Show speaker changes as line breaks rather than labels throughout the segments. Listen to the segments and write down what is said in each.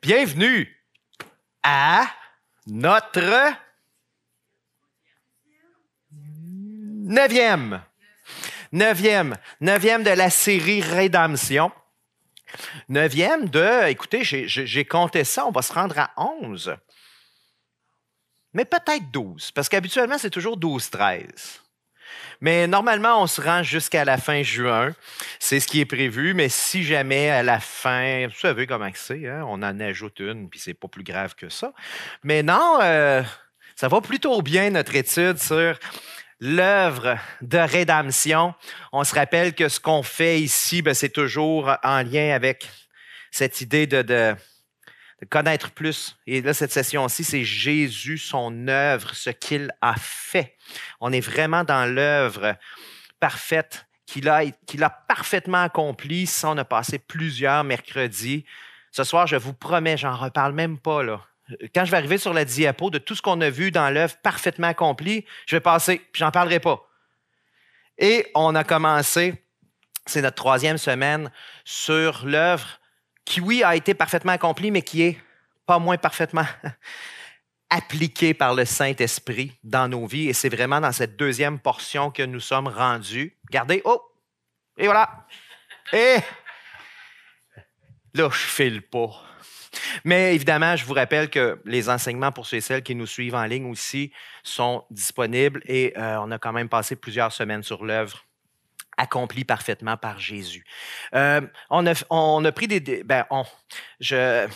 Bienvenue à notre neuvième, neuvième, neuvième de la série Rédemption. Neuvième de, écoutez, j'ai compté ça, on va se rendre à 11, Mais peut-être 12, parce qu'habituellement, c'est toujours 12-13. Mais normalement, on se rend jusqu'à la fin juin. C'est ce qui est prévu, mais si jamais à la fin, vous savez comment c'est, hein, on en ajoute une, puis c'est pas plus grave que ça. Mais non, euh, ça va plutôt bien notre étude sur l'œuvre de rédemption. On se rappelle que ce qu'on fait ici, ben, c'est toujours en lien avec cette idée de connaître plus. Et là, cette session-ci, c'est Jésus, son œuvre, ce qu'il a fait. On est vraiment dans l'œuvre parfaite qu'il a, a parfaitement accomplie. Sans on a passé plusieurs mercredis. Ce soir, je vous promets, j'en reparle même pas, là. Quand je vais arriver sur la diapo de tout ce qu'on a vu dans l'œuvre parfaitement accomplie, je vais passer, puis j'en parlerai pas. Et on a commencé, c'est notre troisième semaine, sur l'œuvre qui, oui, a été parfaitement accompli, mais qui est pas moins parfaitement appliqué par le Saint-Esprit dans nos vies. Et c'est vraiment dans cette deuxième portion que nous sommes rendus. Regardez, oh, et voilà. Et là, je file pas. Mais évidemment, je vous rappelle que les enseignements pour ceux et celles qui nous suivent en ligne aussi sont disponibles et euh, on a quand même passé plusieurs semaines sur l'œuvre accompli parfaitement par Jésus. Euh, on, a, on, a, pris des... ben, on, euh,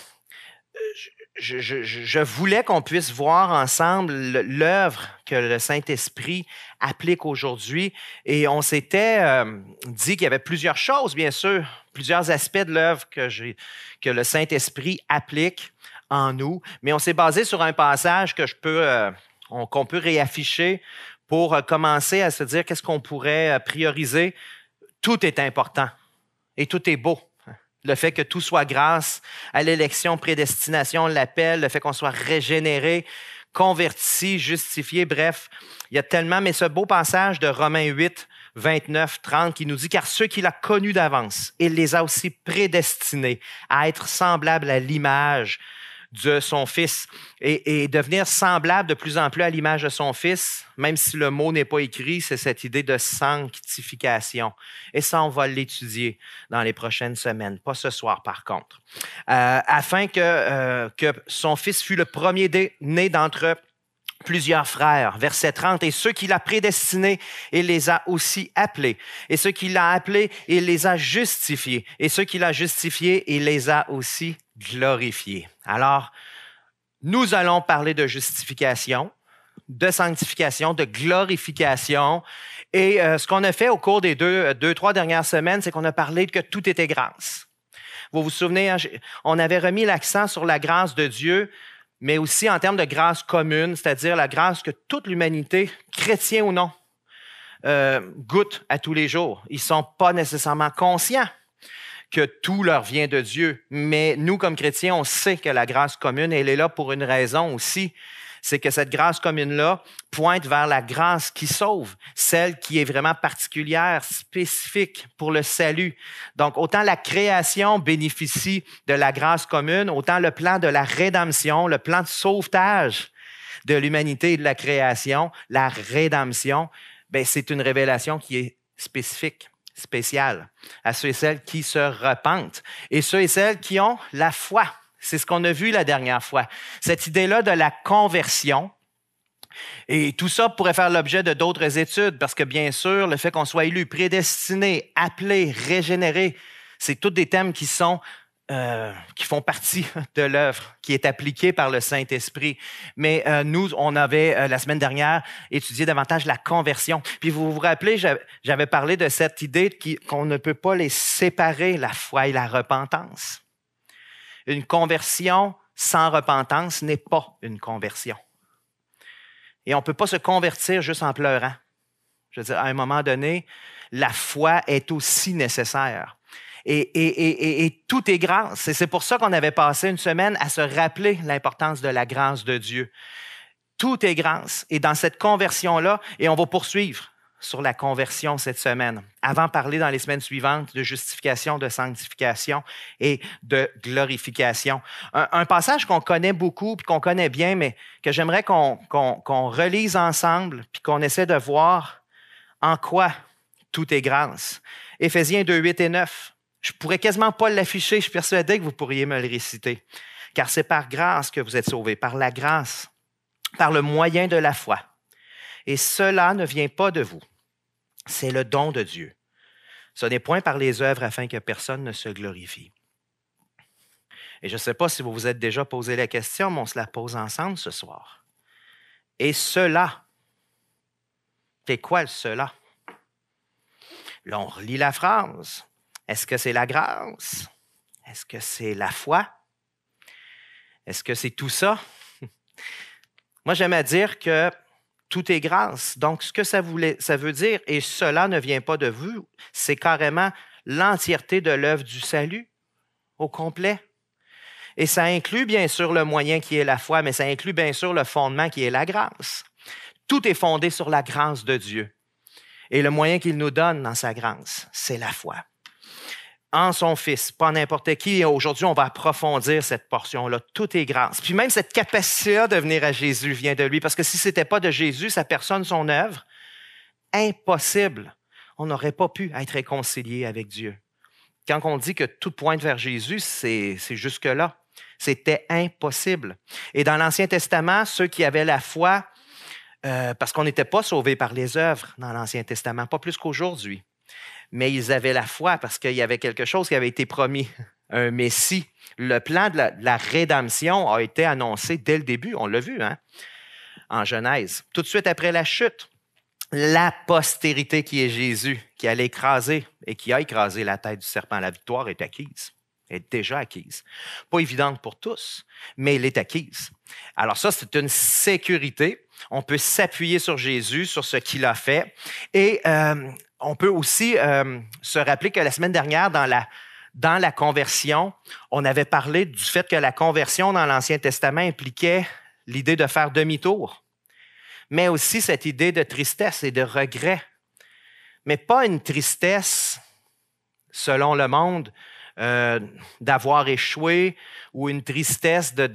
je, je voulais qu'on puisse voir ensemble l'œuvre que le Saint-Esprit applique aujourd'hui. Et on s'était euh, dit qu'il y avait plusieurs choses, bien sûr, plusieurs aspects de l'œuvre que, que, le Saint-Esprit applique en nous. Mais on s'est basé sur un passage que je peux, qu'on peut réafficher pour euh, commencer à se dire qu'est-ce qu'on pourrait euh, prioriser. Tout est important et tout est beau. Le fait que tout soit grâce à l'élection, prédestination, l'appel, le fait qu'on soit régénéré, converti, justifié, bref, il y a tellement, mais ce beau passage de Romains 8, 29, 30, qui nous dit, car ceux qu'il a connus d'avance, il les a aussi prédestinés à être semblables à l'image de son Fils et, devenir semblable de plus en plus à l'image de son Fils, même si le mot n'est pas écrit, c'est cette idée de sanctification. Et ça, on va l'étudier dans les prochaines semaines, pas ce soir par contre. Euh, afin que, euh, que son Fils fût le premier né d'entre eux, plusieurs frères. Verset 30, et ceux qu'il a prédestinés, il les a aussi appelés. Et ceux qu'il a appelés, il les a justifiés. Et ceux qu'il a justifiés, il les a aussi glorifiés. Alors, nous allons parler de justification, de sanctification, de glorification. Et euh, ce qu'on a fait au cours des deux, euh, deux trois dernières semaines, c'est qu'on a parlé que tout était grâce. Vous vous souvenez, hein, on avait remis l'accent sur la grâce de Dieu mais aussi en termes de grâce commune, c'est-à-dire la grâce que toute l'humanité, chrétien ou non, euh, goûte à tous les jours. Ils ne sont pas nécessairement conscients que tout leur vient de Dieu, mais nous, comme chrétiens, on sait que la grâce commune, elle est là pour une raison aussi, c'est que cette grâce commune-là pointe vers la grâce qui sauve, celle qui est vraiment particulière, spécifique pour le salut. Donc, autant la création bénéficie de la grâce commune, autant le plan de la rédemption, le plan de sauvetage de l'humanité et de la création, la rédemption, ben, c'est une révélation qui est spécifique spéciale à ceux et celles qui se repentent et ceux et celles qui ont la foi. C'est ce qu'on a vu la dernière fois. Cette idée-là de la conversion. Et tout ça pourrait faire l'objet de d'autres études parce que, bien sûr, le fait qu'on soit élu, prédestiné, appelé, régénéré, c'est tous des thèmes qui sont euh, qui font partie de l'œuvre qui est appliquée par le Saint-Esprit. Mais euh, nous, on avait euh, la semaine dernière étudié davantage la conversion. Puis vous vous rappelez, j'avais parlé de cette idée qu'on ne peut pas les séparer, la foi et la repentance. Une conversion sans repentance n'est pas une conversion. Et on ne peut pas se convertir juste en pleurant. Je veux dire, à un moment donné, la foi est aussi nécessaire. Et, tout est grâce. Et c'est pour ça qu'on avait passé une semaine à se rappeler l'importance de la grâce de Dieu. Tout est grâce. Et dans cette conversion-là, et on va poursuivre sur la conversion cette semaine, avant de parler dans les semaines suivantes de justification, de sanctification et de glorification. Un, passage qu'on connaît beaucoup, puis qu'on connaît bien, mais que j'aimerais qu'on relise ensemble, puis qu'on essaie de voir en quoi tout est grâce. Éphésiens 2, 8 et 9. Je pourrais quasiment pas l'afficher, je suis persuadé que vous pourriez me le réciter. Car c'est par grâce que vous êtes sauvés, par la grâce, par le moyen de la foi et cela ne vient pas de vous. C'est le don de Dieu. Ce n'est point par les œuvres afin que personne ne se glorifie. Et je ne sais pas si vous vous êtes déjà posé la question, mais on se la pose ensemble ce soir. Et cela, c'est quoi cela? Là, on relit la phrase. Est-ce que c'est la grâce? Est-ce que c'est la foi? Est-ce que c'est tout ça? Moi, j'aime à dire que tout est grâce. Donc, ce que ça, voulait, ça veut dire, et cela ne vient pas de vous, c'est carrément l'entièreté de l'œuvre du salut au complet. Et ça inclut bien sûr le moyen qui est la foi, mais ça inclut bien sûr le fondement qui est la grâce. Tout est fondé sur la grâce de Dieu. Et le moyen qu'il nous donne dans sa grâce, c'est la foi en son Fils, pas n'importe qui. aujourd'hui, on va approfondir cette portion-là. Tout est grâce. Puis même cette capacité de venir à Jésus vient de lui, parce que si ce n'était pas de Jésus, sa personne, son œuvre, impossible. On n'aurait pas pu être réconcilié avec Dieu. Quand on dit que tout pointe vers Jésus, c'est jusque-là. C'était impossible. Et dans l'Ancien Testament, ceux qui avaient la foi, euh, parce qu'on n'était pas sauvés par les œuvres dans l'Ancien Testament, pas plus qu'aujourd'hui mais ils avaient la foi parce qu'il y avait quelque chose qui avait été promis, un Messie. Le plan de la, rédemption a été annoncé dès le début, on l'a vu, hein, en Genèse. Tout de suite après la chute, la postérité qui est Jésus, qui allait écraser et qui a écrasé la tête du serpent, la victoire est acquise est déjà acquise. Pas évidente pour tous, mais elle est acquise. Alors ça, c'est une sécurité. On peut s'appuyer sur Jésus, sur ce qu'il a fait. Et euh, on peut aussi euh, se rappeler que la semaine dernière, dans la, dans la conversion, on avait parlé du fait que la conversion dans l'Ancien Testament impliquait l'idée de faire demi-tour, mais aussi cette idée de tristesse et de regret. Mais pas une tristesse, selon le monde, euh, d'avoir échoué ou une tristesse de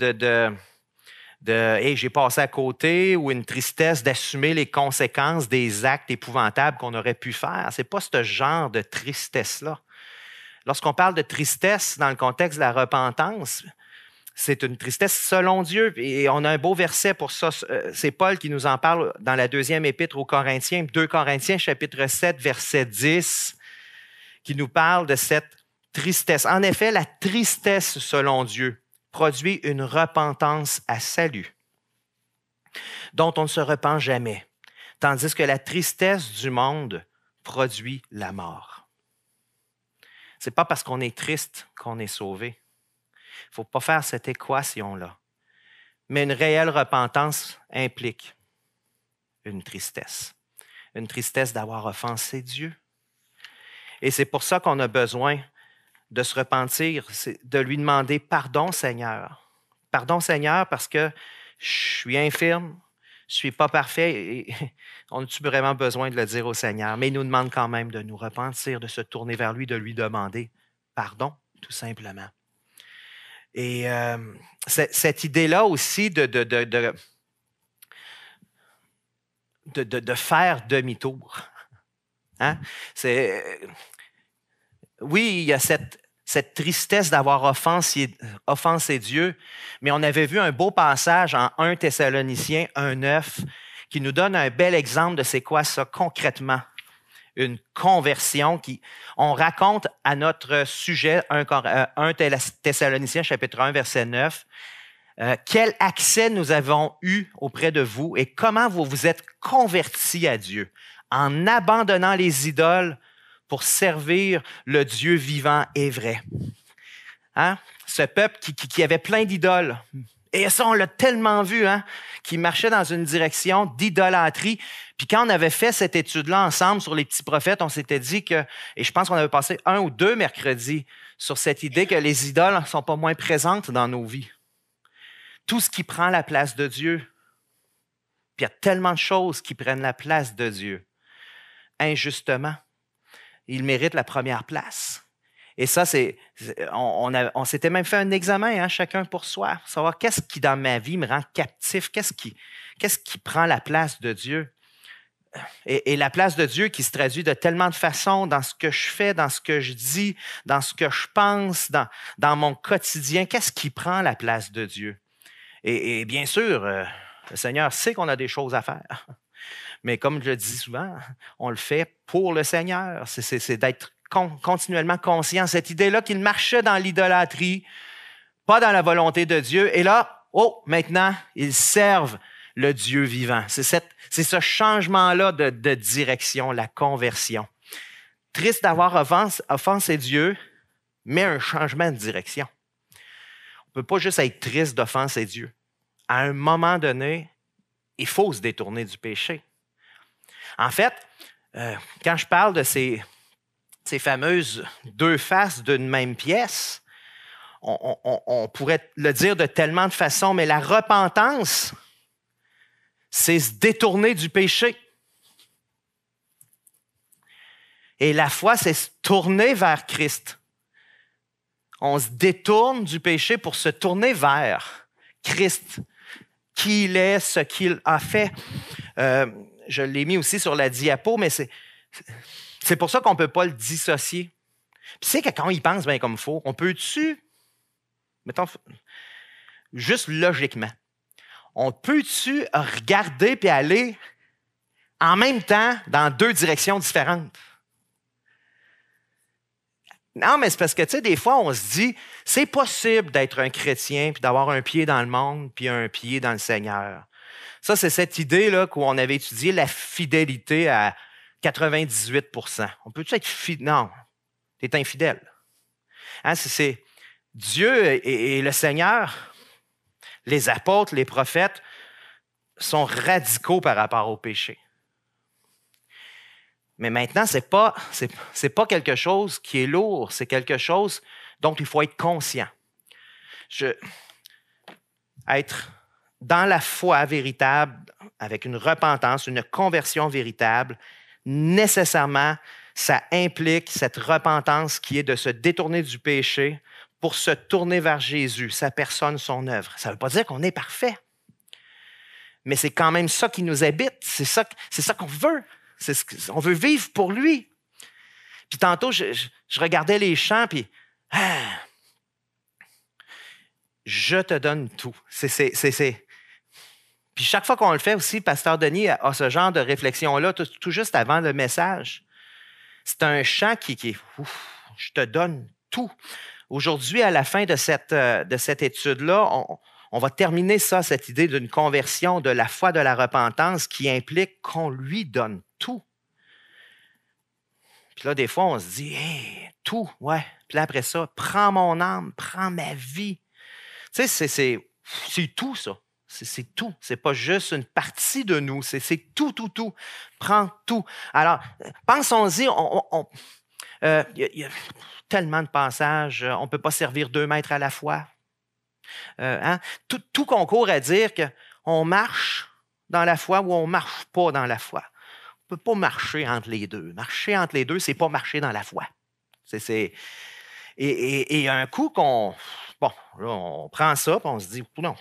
de hey, j'ai passé à côté ou une tristesse d'assumer les conséquences des actes épouvantables qu'on aurait pu faire. C'est pas ce genre de tristesse-là. Lorsqu'on parle de tristesse dans le contexte de la repentance, c'est une tristesse selon Dieu. Et on a un beau verset pour ça. Euh, c'est Paul qui nous en parle dans la deuxième épître aux Corinthiens, 2 Corinthiens, chapitre 7, verset 10, qui nous parle de cette tristesse. En effet, la tristesse selon Dieu produit une repentance à salut, dont on ne se repent jamais, tandis que la tristesse du monde produit la mort. Ce n'est pas parce qu'on est triste qu'on est sauvé. Il ne faut pas faire cette équation-là. Mais une réelle repentance implique une tristesse. Une tristesse d'avoir offensé Dieu. Et c'est pour ça qu'on a besoin de se repentir, c'est de lui demander pardon, Seigneur. Pardon, Seigneur, parce que je suis infirme, je suis pas parfait. Et on a-tu vraiment besoin de le dire au Seigneur? Mais il nous demande quand même de nous repentir, de se tourner vers lui, de lui demander pardon, tout simplement. Et euh, cette idée-là aussi de, de, faire demi-tour. Hein? C'est, oui, il y a cette cette tristesse d'avoir offensé, Dieu. Mais on avait vu un beau passage en 1 Thessaloniciens 1.9 qui nous donne un bel exemple de c'est quoi ça concrètement. Une conversion qui, on raconte à notre sujet 1, euh, Thessaloniciens chapitre 1 verset 9, euh, quel accès nous avons eu auprès de vous et comment vous vous êtes convertis à Dieu en abandonnant les idoles pour servir le Dieu vivant et vrai. Hein? Ce peuple qui, avait plein d'idoles. Et ça, on l'a tellement vu, hein, qui marchait dans une direction d'idolâtrie. Puis quand on avait fait cette étude-là ensemble sur les petits prophètes, on s'était dit que, et je pense qu'on avait passé un ou deux mercredis sur cette idée que les idoles ne sont pas moins présentes dans nos vies. Tout ce qui prend la place de Dieu. Puis il y a tellement de choses qui prennent la place de Dieu, injustement il mérite la première place. Et ça, c'est, on, s'était même fait un examen, hein, chacun pour soi, savoir qu'est-ce qui, dans ma vie, me rend captif, qu'est-ce qui, qu'est-ce qui prend la place de Dieu. Et, la place de Dieu qui se traduit de tellement de façons dans ce que je fais, dans ce que je dis, dans ce que je pense, dans, dans mon quotidien, qu'est-ce qui prend la place de Dieu? Et, bien sûr, euh, le Seigneur sait qu'on a des choses à faire. Mais comme je le dis souvent, on le fait pour le Seigneur. C'est d'être continuellement conscient. Cette idée-là qu'il marchait dans l'idolâtrie, pas dans la volonté de Dieu. Et là, oh, maintenant, ils servent le Dieu vivant. C'est ce changement-là de, direction, la conversion. Triste d'avoir offensé Dieu, mais un changement de direction. On ne peut pas juste être triste d'offenser Dieu. À un moment donné, il faut se détourner du péché. En fait, euh, quand je parle de ces, fameuses deux faces d'une même pièce, on, pourrait le dire de tellement de façons, mais la repentance, c'est se détourner du péché. Et la foi, c'est se tourner vers Christ. On se détourne du péché pour se tourner vers Christ, qui il est, ce qu'il a fait. Euh, je l'ai mis aussi sur la diapo, mais c'est, c'est pour ça qu'on ne peut pas le dissocier. Puis c'est que quand il pense bien comme il faut, on peut-tu, mettons, juste logiquement, on peut-tu regarder puis aller en même temps dans deux directions différentes? Non, mais c'est parce que, tu sais, des fois, on se dit, c'est possible d'être un chrétien puis d'avoir un pied dans le monde puis un pied dans le Seigneur. Ça, c'est cette idée-là qu'on avait étudié, la fidélité à 98 On peut-tu être fidèle? Non, tu es infidèle. Hein, c'est Dieu et, le Seigneur, les apôtres, les prophètes, sont radicaux par rapport au péché. Mais maintenant, ce n'est pas, c'est pas quelque chose qui est lourd, c'est quelque chose dont il faut être conscient. Je, être dans la foi véritable, avec une repentance, une conversion véritable, nécessairement, ça implique cette repentance qui est de se détourner du péché pour se tourner vers Jésus, sa personne, son œuvre. Ça ne veut pas dire qu'on est parfait, mais c'est quand même ça qui nous habite, c'est ça, qu'on veut, On veut vivre pour lui. Puis tantôt, je, regardais les champs puis... Ah, je te donne tout. C'est, c'est, puis chaque fois qu'on le fait aussi, Pasteur Denis a, ce genre de réflexion-là, tout, juste avant le message. C'est un chant qui, est je te donne tout. Aujourd'hui, à la fin de cette, euh, de cette étude-là, on, va terminer ça, cette idée d'une conversion, de la foi, de la repentance, qui implique qu'on lui donne tout. Puis là, des fois, on se dit, tout, ouais. Puis là, après ça, prends mon âme, prends ma vie. Tu sais, c'est tout, ça. C'est tout. C'est pas juste une partie de nous. C'est tout, tout, tout. Prends tout. Alors, pensons-y. On, euh, y, a, tellement de passages. Euh, on ne peut pas servir deux maîtres à la fois. Euh, hein? tout, concourt à dire qu'on marche dans la foi ou on ne marche pas dans la foi. On ne peut pas marcher entre les deux. Marcher entre les deux, c'est pas marcher dans la foi. C'est. Et, et, un coup qu'on. Bon, on prend ça, et on se dit, non,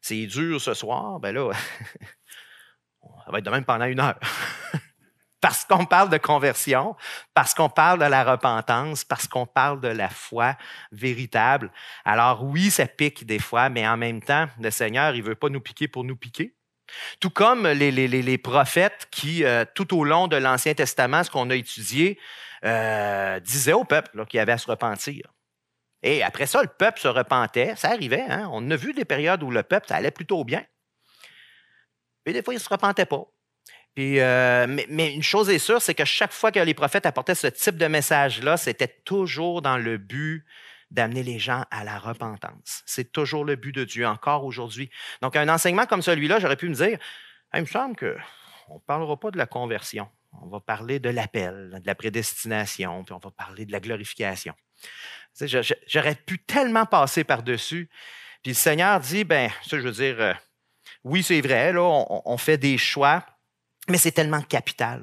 c'est dur ce soir, ben là, ça va être de même pendant une heure. parce qu'on parle de conversion, parce qu'on parle de la repentance, parce qu'on parle de la foi véritable. Alors oui, ça pique des fois, mais en même temps, le Seigneur, il ne veut pas nous piquer pour nous piquer. Tout comme les, prophètes qui, euh, tout au long de l'Ancien Testament, ce qu'on a étudié, euh, disaient au peuple qu'il avait à se repentir. Et après ça, le peuple se repentait. Ça arrivait. Hein. On a vu des périodes où le peuple, ça allait plutôt bien. Mais des fois, il ne se repentait pas. Euh, mais, une chose est sûre, c'est que chaque fois que les prophètes apportaient ce type de message-là, c'était toujours dans le but d'amener les gens à la repentance. C'est toujours le but de Dieu, encore aujourd'hui. Donc, un enseignement comme celui-là, j'aurais pu me dire, ah, il me semble qu'on ne parlera pas de la conversion. On va parler de l'appel, de la prédestination, puis on va parler de la glorification. J'aurais pu tellement passer par-dessus. Puis le Seigneur dit, ben, ça, je veux dire, euh, oui, c'est vrai, là, on, fait des choix, mais c'est tellement capital.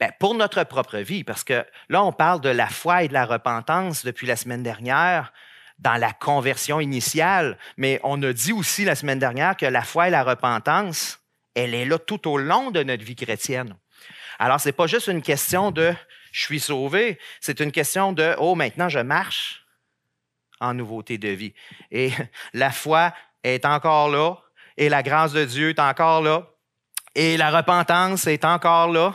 Ben, pour notre propre vie, parce que là, on parle de la foi et de la repentance depuis la semaine dernière dans la conversion initiale, mais on a dit aussi la semaine dernière que la foi et la repentance, elle est là tout au long de notre vie chrétienne. Alors, ce n'est pas juste une question de je suis sauvé. C'est une question de, oh, maintenant je marche en nouveauté de vie. Et la foi est encore là, et la grâce de Dieu est encore là, et la repentance est encore là.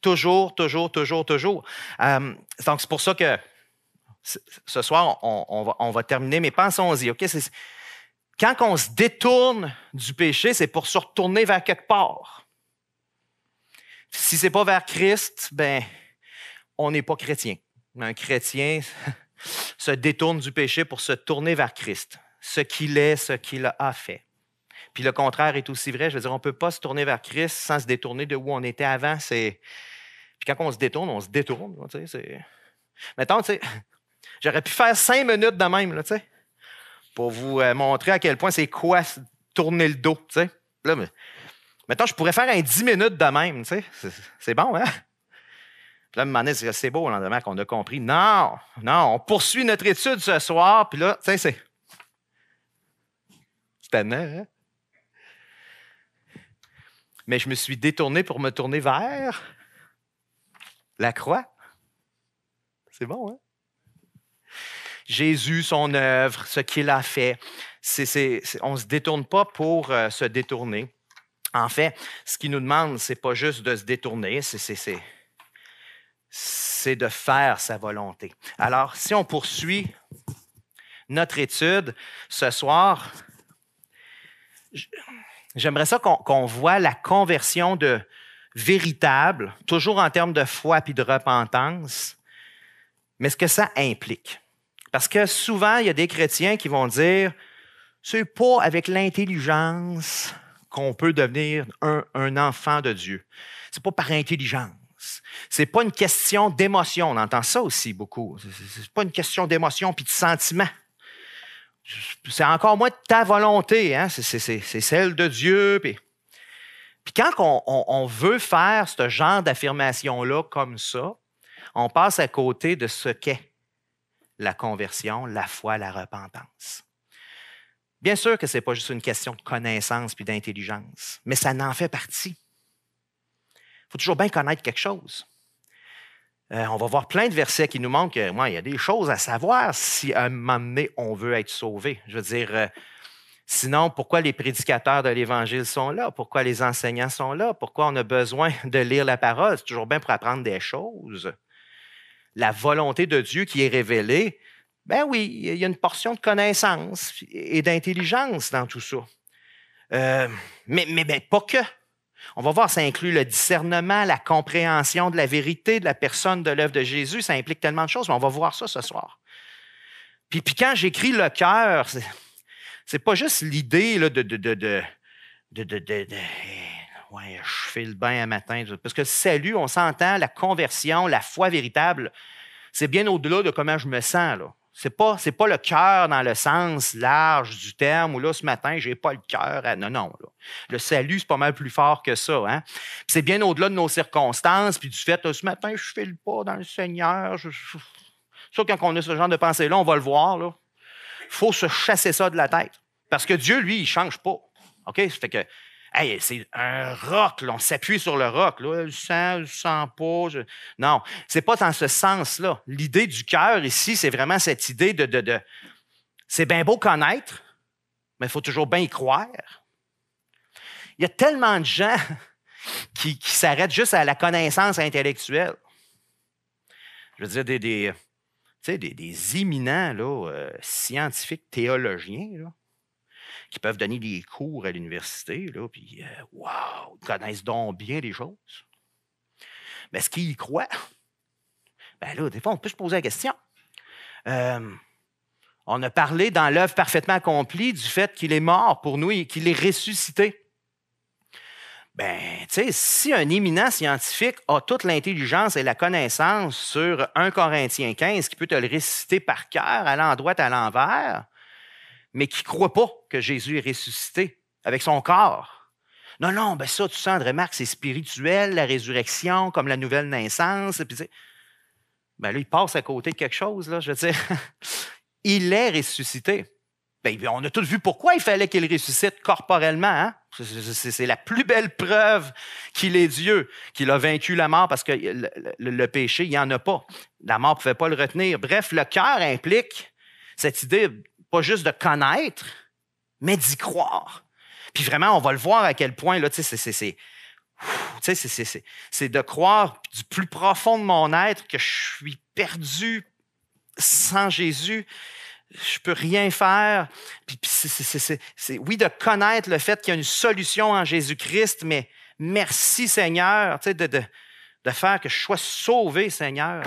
Toujours, toujours, toujours, toujours. Euh, donc, c'est pour ça que ce soir, on, va, terminer, mais pensons-y. OK? Quand on se détourne du péché, c'est pour se retourner vers quelque part. Si ce n'est pas vers Christ, ben, on n'est pas chrétien. Un chrétien se détourne du péché pour se tourner vers Christ, ce qu'il est, ce qu'il a fait. Puis le contraire est aussi vrai. Je veux dire, on ne peut pas se tourner vers Christ sans se détourner de où on était avant. C'est... Puis quand on se détourne, on se détourne. Maintenant, tu sais, j'aurais pu faire cinq minutes de même, tu sais, pour vous euh, montrer à quel point c'est quoi tourner le dos. Tu sais. je pourrais faire un dix minutes de même. Tu sais. C'est, c'est bon, hein? là, moment c'est beau, lendemain, qu'on a compris. Non, non, on poursuit notre étude ce soir. Puis là, tiens, c'est. C'est hein? Mais je me suis détourné pour me tourner vers la croix. C'est bon, hein? Jésus, son œuvre, ce qu'il a fait. on ne se détourne pas pour euh, se détourner. En fait, ce qu'il nous demande, c'est pas juste de se détourner, c'est c'est de faire sa volonté. Alors, si on poursuit notre étude ce soir, j'aimerais ça qu'on voit la conversion de véritable, toujours en termes de foi puis de repentance, mais ce que ça implique. Parce que souvent, il y a des chrétiens qui vont dire, c'est pas avec l'intelligence qu'on peut devenir un, enfant de Dieu. C'est pas par intelligence. C'est pas une question d'émotion. On entend ça aussi beaucoup. C'est pas une question d'émotion puis de sentiment. C'est encore moins de ta volonté. Hein? C'est celle de Dieu. Puis, quand on, veut faire ce genre d'affirmation-là comme ça, on passe à côté de ce qu'est la conversion, la foi, la repentance. Bien sûr que ce n'est pas juste une question de connaissance puis d'intelligence, mais ça n'en fait partie faut toujours bien connaître quelque chose. Euh, on va voir plein de versets qui nous montrent qu'il euh, y a des choses à savoir si à un moment donné, on veut être sauvé. Je veux dire, euh, sinon, pourquoi les prédicateurs de l'Évangile sont là? Pourquoi les enseignants sont là? Pourquoi on a besoin de lire la parole? C'est toujours bien pour apprendre des choses. La volonté de Dieu qui est révélée, ben oui, il y a une portion de connaissance et d'intelligence dans tout ça. mais, mais pas que. On va voir, ça inclut le discernement, la compréhension de la vérité de la personne de l'œuvre de Jésus. Ça implique tellement de choses, mais on va voir ça ce soir. Puis, puis quand j'écris le cœur, c'est pas juste l'idée de, de, ouais, je fais le bain un matin. Parce que salut, on s'entend, la conversion, la foi véritable, c'est bien au-delà de comment je me sens. Là. C'est pas, c'est pas le cœur dans le sens large du terme ou là, ce matin, j'ai pas le cœur. Non, non. Le salut, c'est pas mal plus fort que ça. Hein? C'est bien au-delà de nos circonstances, puis du fait, que euh, ce matin, je file pas dans le Seigneur. Je... quand on a ce genre de pensée-là, on va le voir. Il faut se chasser ça de la tête. Parce que Dieu, lui, il change pas. OK? fait que c'est un roc, là, on s'appuie sur le roc. Là. Je sens, je sens pas. Non, c'est pas dans ce sens-là. L'idée du cœur ici, c'est vraiment cette idée de. de, C'est bien beau connaître, mais il faut toujours bien y croire. Il y a tellement de gens qui, s'arrêtent juste à la connaissance intellectuelle. Je veux dire, des, des, éminents euh, scientifiques, théologiens, là qui peuvent donner des cours à l'université, là, puis euh, wow, connaissent donc bien les choses. Mais ce qu'ils y croient? Ben là, des fois, on peut se poser la question. Euh, on a parlé dans l'œuvre parfaitement accomplie du fait qu'il est mort pour nous et qu'il est ressuscité. Ben, tu sais, si un éminent scientifique a toute l'intelligence et la connaissance sur 1 Corinthiens 15, qui peut te le réciter par cœur, à l'endroit, à l'envers, mais qui ne croient pas que Jésus est ressuscité avec son corps. Non, non, ben ça, tu sens, remarque, c'est spirituel, la résurrection, comme la nouvelle naissance. Et puis, ben là, il passe à côté de quelque chose, là, je veux dire. il est ressuscité. Ben, on a tous vu pourquoi il fallait qu'il ressuscite corporellement. Hein. C'est la plus belle preuve qu'il est Dieu, qu'il a vaincu la mort parce que le, le péché, il n'y en a pas. La mort ne pouvait pas le retenir. Bref, le cœur implique cette idée pas juste de connaître, mais d'y croire. Puis vraiment, on va le voir à quel point, là, tu sais, c'est. C'est c'est c'est c'est de croire du plus profond de mon être que je suis perdu sans Jésus, je peux rien faire. Puis, c'est c'est, oui, de connaître le fait qu'il y a une solution en Jésus-Christ, mais merci Seigneur, tu de, de faire que je sois sauvé, Seigneur.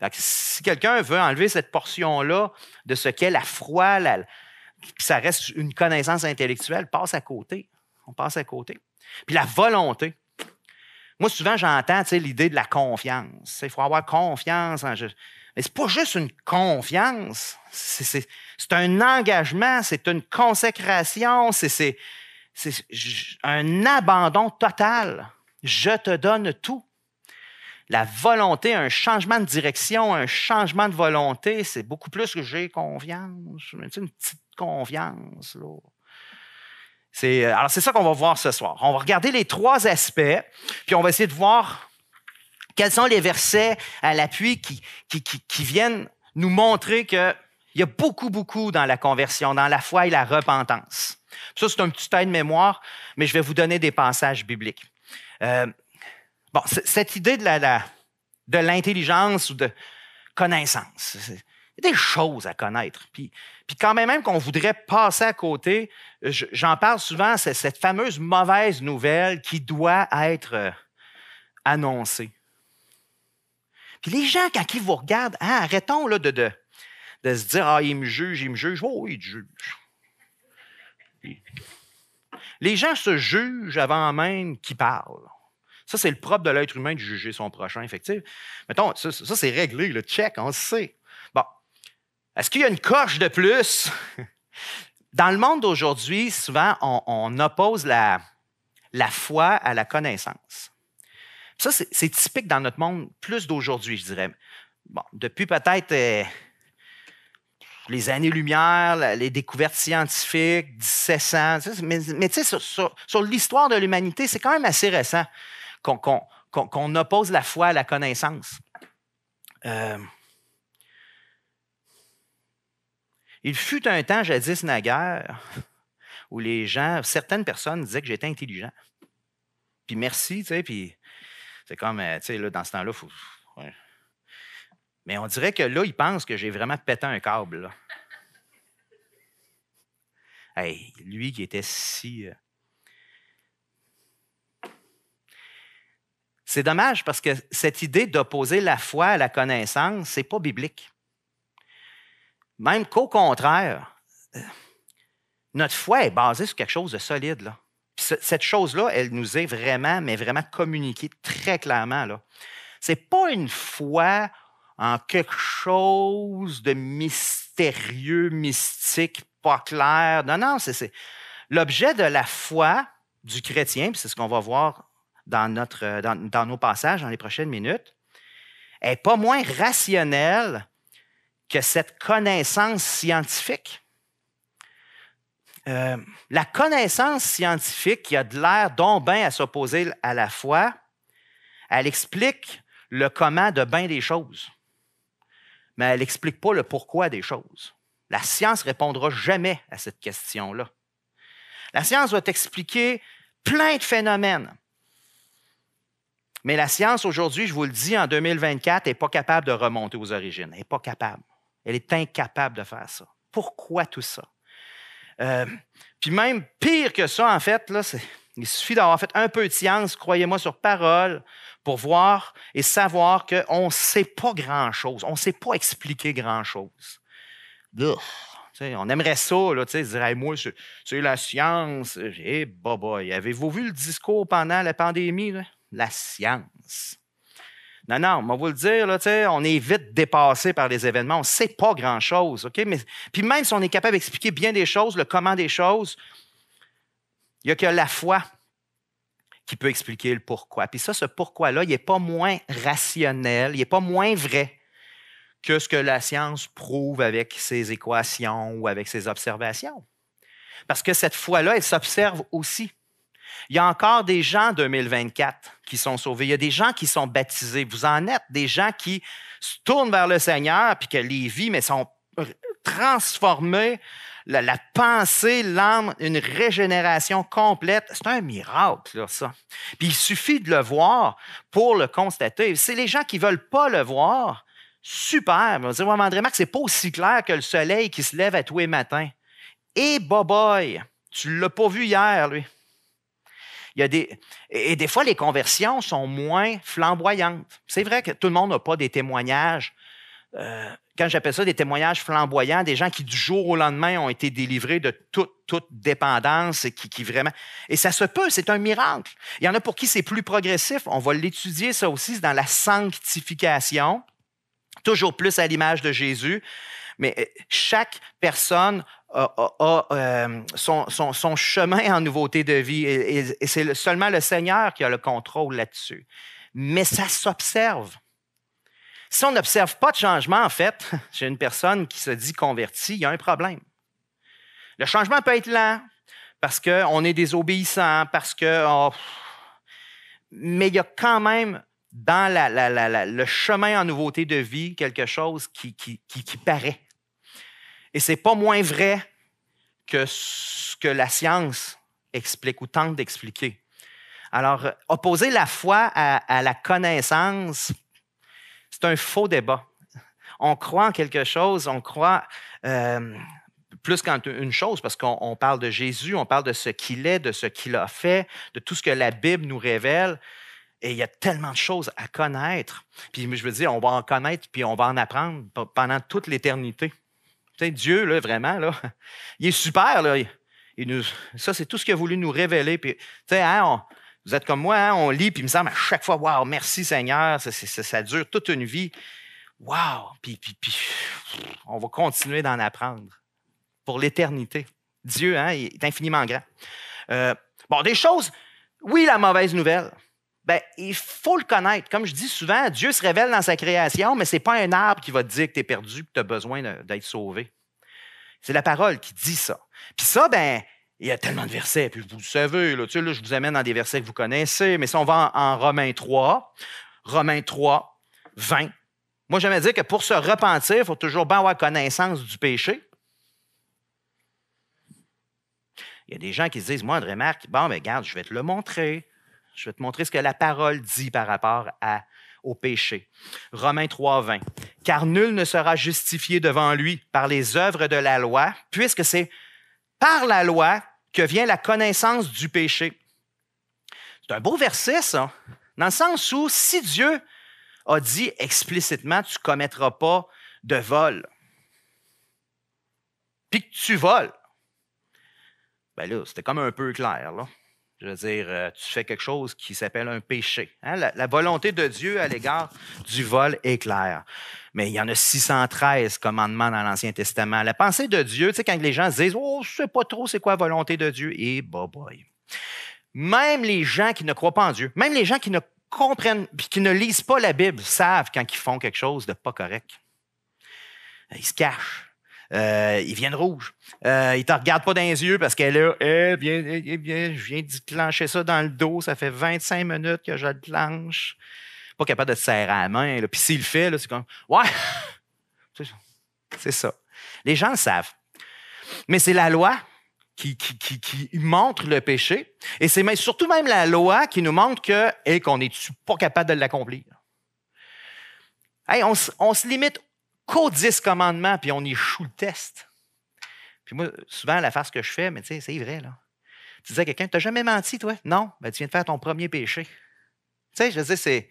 Donc, si quelqu'un veut enlever cette portion-là de ce qu'est la foi, ça reste une connaissance intellectuelle, passe à côté. On passe à côté. Puis la volonté. Moi, souvent, j'entends l'idée de la confiance. Il faut avoir confiance en Mais ce n'est pas juste une confiance, c'est un engagement, c'est une consécration, c'est un abandon total. Je te donne tout la volonté, un changement de direction, un changement de volonté, c'est beaucoup plus que j'ai confiance. une petite confiance. Là. Euh, alors, c'est ça qu'on va voir ce soir. On va regarder les trois aspects, puis on va essayer de voir quels sont les versets à l'appui qui, qui, viennent nous montrer qu'il y a beaucoup, beaucoup dans la conversion, dans la foi et la repentance. Ça, c'est un petit tas de mémoire, mais je vais vous donner des passages bibliques. Euh, Bon, cette idée de, de l'intelligence ou de connaissance, il y a des choses à connaître. Puis, quand même, même qu'on voudrait passer à côté, j'en parle souvent, c'est cette fameuse mauvaise nouvelle qui doit être euh, annoncée. Puis les gens, quand ils vous regardent, hein, arrêtons là, de, de, de, se dire Ah, il me juge, il me juge. Oh, il te juge. Les gens se jugent avant même qu'ils parlent. Ça, c'est le propre de l'être humain de juger son prochain, effectivement. Mettons, ça, c'est réglé, le check, on le sait. Bon. Est-ce qu'il y a une coche de plus? Dans le monde d'aujourd'hui, souvent, on, oppose la, foi à la connaissance. Ça, c'est typique dans notre monde plus d'aujourd'hui, je dirais. Bon, depuis peut-être euh, les années-lumière, les découvertes scientifiques, 1700, mais, tu sais, sur l'histoire de l'humanité, c'est quand même assez récent qu'on oppose la foi à la connaissance. Euh, il fut un temps, jadis naguère, où les gens, certaines personnes disaient que j'étais intelligent. Puis merci, tu sais, puis c'est comme, euh, tu sais, là, dans ce temps-là, faut. Mais on dirait que là, ils pensent que j'ai vraiment pété un câble. Hey, lui qui était si. Euh, C'est dommage parce que cette idée d'opposer la foi à la connaissance, c'est pas biblique. Même qu'au contraire, euh, notre foi est basée sur quelque chose de solide. Là. cette chose-là, elle nous est vraiment, mais vraiment communiquée très clairement. Ce n'est pas une foi en quelque chose de mystérieux, mystique, pas clair. Non, non, c'est l'objet de la foi du chrétien, puis c'est ce qu'on va voir dans, notre, euh, dans, nos passages dans les prochaines minutes, est pas moins rationnelle que cette connaissance scientifique. Euh, la connaissance scientifique qui a de l'air dont bien à s'opposer à la foi, elle explique le comment de bien des choses, mais elle n'explique pas le pourquoi des choses. La science répondra jamais à cette question-là. La science doit expliquer plein de phénomènes, mais la science aujourd'hui, je vous le dis, en 2024, n'est pas capable de remonter aux origines. Elle n'est pas capable. Elle est incapable de faire ça. Pourquoi tout ça? Euh, puis même pire que ça, en fait, là, il suffit d'avoir fait un peu de science, croyez-moi sur parole, pour voir et savoir qu'on ne sait pas grand-chose, on ne sait pas expliquer grand-chose. On aimerait ça, là, sais, dirais moi, c'est la science. Eh, bobo, avez-vous vu le discours pendant la pandémie? la science. Non, non, on va vous le dire, là, on est vite dépassé par les événements. On ne sait pas grand-chose. Mais, puis même si on est capable d'expliquer bien des choses, le comment des choses, il n'y a que la foi qui peut expliquer le pourquoi. Puis ça, ce pourquoi-là, il n'est pas moins rationnel, il n'est pas moins vrai que ce que la science prouve avec ses équations ou avec ses observations. Parce que cette foi-là, elle s'observe aussi. Il y a encore des gens 2024 qui sont sauvés. Il y a des gens qui sont baptisés. Vous en êtes des gens qui se tournent vers le Seigneur puis que les vies mais sont transformées. La, pensée, l'âme, une régénération complète, c'est un miracle, ça. Puis il suffit de le voir pour le constater. C'est les gens qui ne veulent pas le voir. Super. On va dire, André Marc, n'est pas aussi clair que le soleil qui se lève à tous les matins. Et eh, boboy, tu ne l'as pas vu hier, lui. Il y a des, et des fois, les conversions sont moins flamboyantes. C'est vrai que tout le monde n'a pas des témoignages. Euh, quand j'appelle ça des témoignages flamboyants, des gens qui du jour au lendemain ont été délivrés de toute, toute dépendance et qui, qui vraiment. Et ça se peut, c'est un miracle. Il y en a pour qui c'est plus progressif. On va l'étudier, ça aussi, dans la sanctification, toujours plus à l'image de Jésus. Mais euh, chaque personne a, euh, son, chemin en nouveauté de vie. Et, c'est seulement le Seigneur qui a le contrôle là-dessus. Mais ça s'observe. Si on n'observe pas de changement, en fait, j'ai une personne qui se dit convertie, il y a un problème. Le changement peut être lent, parce qu'on est désobéissant, parce que... Oh, mais il y a quand même dans le chemin en nouveauté de vie quelque chose qui paraît. Et c'est pas moins vrai que ce que la science explique ou tente d'expliquer. Alors, opposer la foi à, la connaissance, c'est un faux débat. On croit en quelque chose, on croit euh, plus qu'en une chose, parce qu'on parle de Jésus, on parle de ce qu'il est, de ce qu'il a fait, de tout ce que la Bible nous révèle. Et il y a tellement de choses à connaître. Puis je veux dire, on va en connaître, puis on va en apprendre pendant toute l'éternité. Dieu, vraiment, là, il est super. nous, ça, c'est tout ce qu'il a voulu nous révéler. Hein, vous êtes comme moi, hein, on lit, puis il me semble à chaque fois, wow, merci Seigneur, ça, dure toute une vie. Wow! Puis, on va continuer d'en apprendre pour l'éternité. Dieu hein, est infiniment grand. Euh, bon, des choses, oui, la mauvaise nouvelle. Ben, il faut le connaître. Comme je dis souvent, Dieu se révèle dans sa création, mais ce n'est pas un arbre qui va te dire que tu es perdu que tu as besoin d'être sauvé. C'est la parole qui dit ça. Puis ça, ben, il y a tellement de versets, puis vous le savez, là, je vous amène dans des versets que vous connaissez, mais si on va en, Romains 3, Romains 3, 20, moi, j'aimerais dire que pour se repentir, il faut toujours bien avoir connaissance du péché. Il y a des gens qui se disent, moi, André-Marc, bon, mais ben, regarde, je vais te le montrer. Je vais te montrer ce que la parole dit par rapport au péché. Romains 3, Car nul ne sera justifié devant lui par les œuvres de la loi, puisque c'est par la loi que vient la connaissance du péché. C'est un beau verset, ça, dans le sens où si Dieu a dit explicitement, tu ne commettras pas de vol, puis que tu voles, ben là, c'était comme un peu clair, là. Je veux dire, euh, tu fais quelque chose qui s'appelle un péché. Hein? La, volonté de Dieu à l'égard du vol est claire. Mais il y en a 613 commandements dans l'Ancien Testament. La pensée de Dieu, tu sais, quand les gens se disent Oh, je sais pas trop c'est quoi la volonté de Dieu, et eh, bah, boy. Bah, eh. Même les gens qui ne croient pas en Dieu, même les gens qui ne comprennent, qui ne lisent pas la Bible, savent quand ils font quelque chose de pas correct. Ils se cachent. Euh, ils viennent rouges. Euh, ils te regardent pas dans les yeux parce qu'elle là, eh bien, eh bien, je viens de clencher ça dans le dos. Ça fait 25 minutes que je le Pas capable de te serrer à la main. Puis s'il le fait, c'est comme, ouais, c'est ça. Les gens le savent. Mais c'est la loi qui, montre le péché. Et c'est surtout même la loi qui nous montre que, qu'on n'est pas capable de l'accomplir. on, on, se limite qu'aux dix commandements, puis on échoue le test. Puis moi, souvent, la farce que je fais, mais tu sais, c'est vrai, là. Tu disais à quelqu'un, t'as jamais menti, toi? Non, ben, tu viens de faire ton premier péché. Tu sais, je veux c'est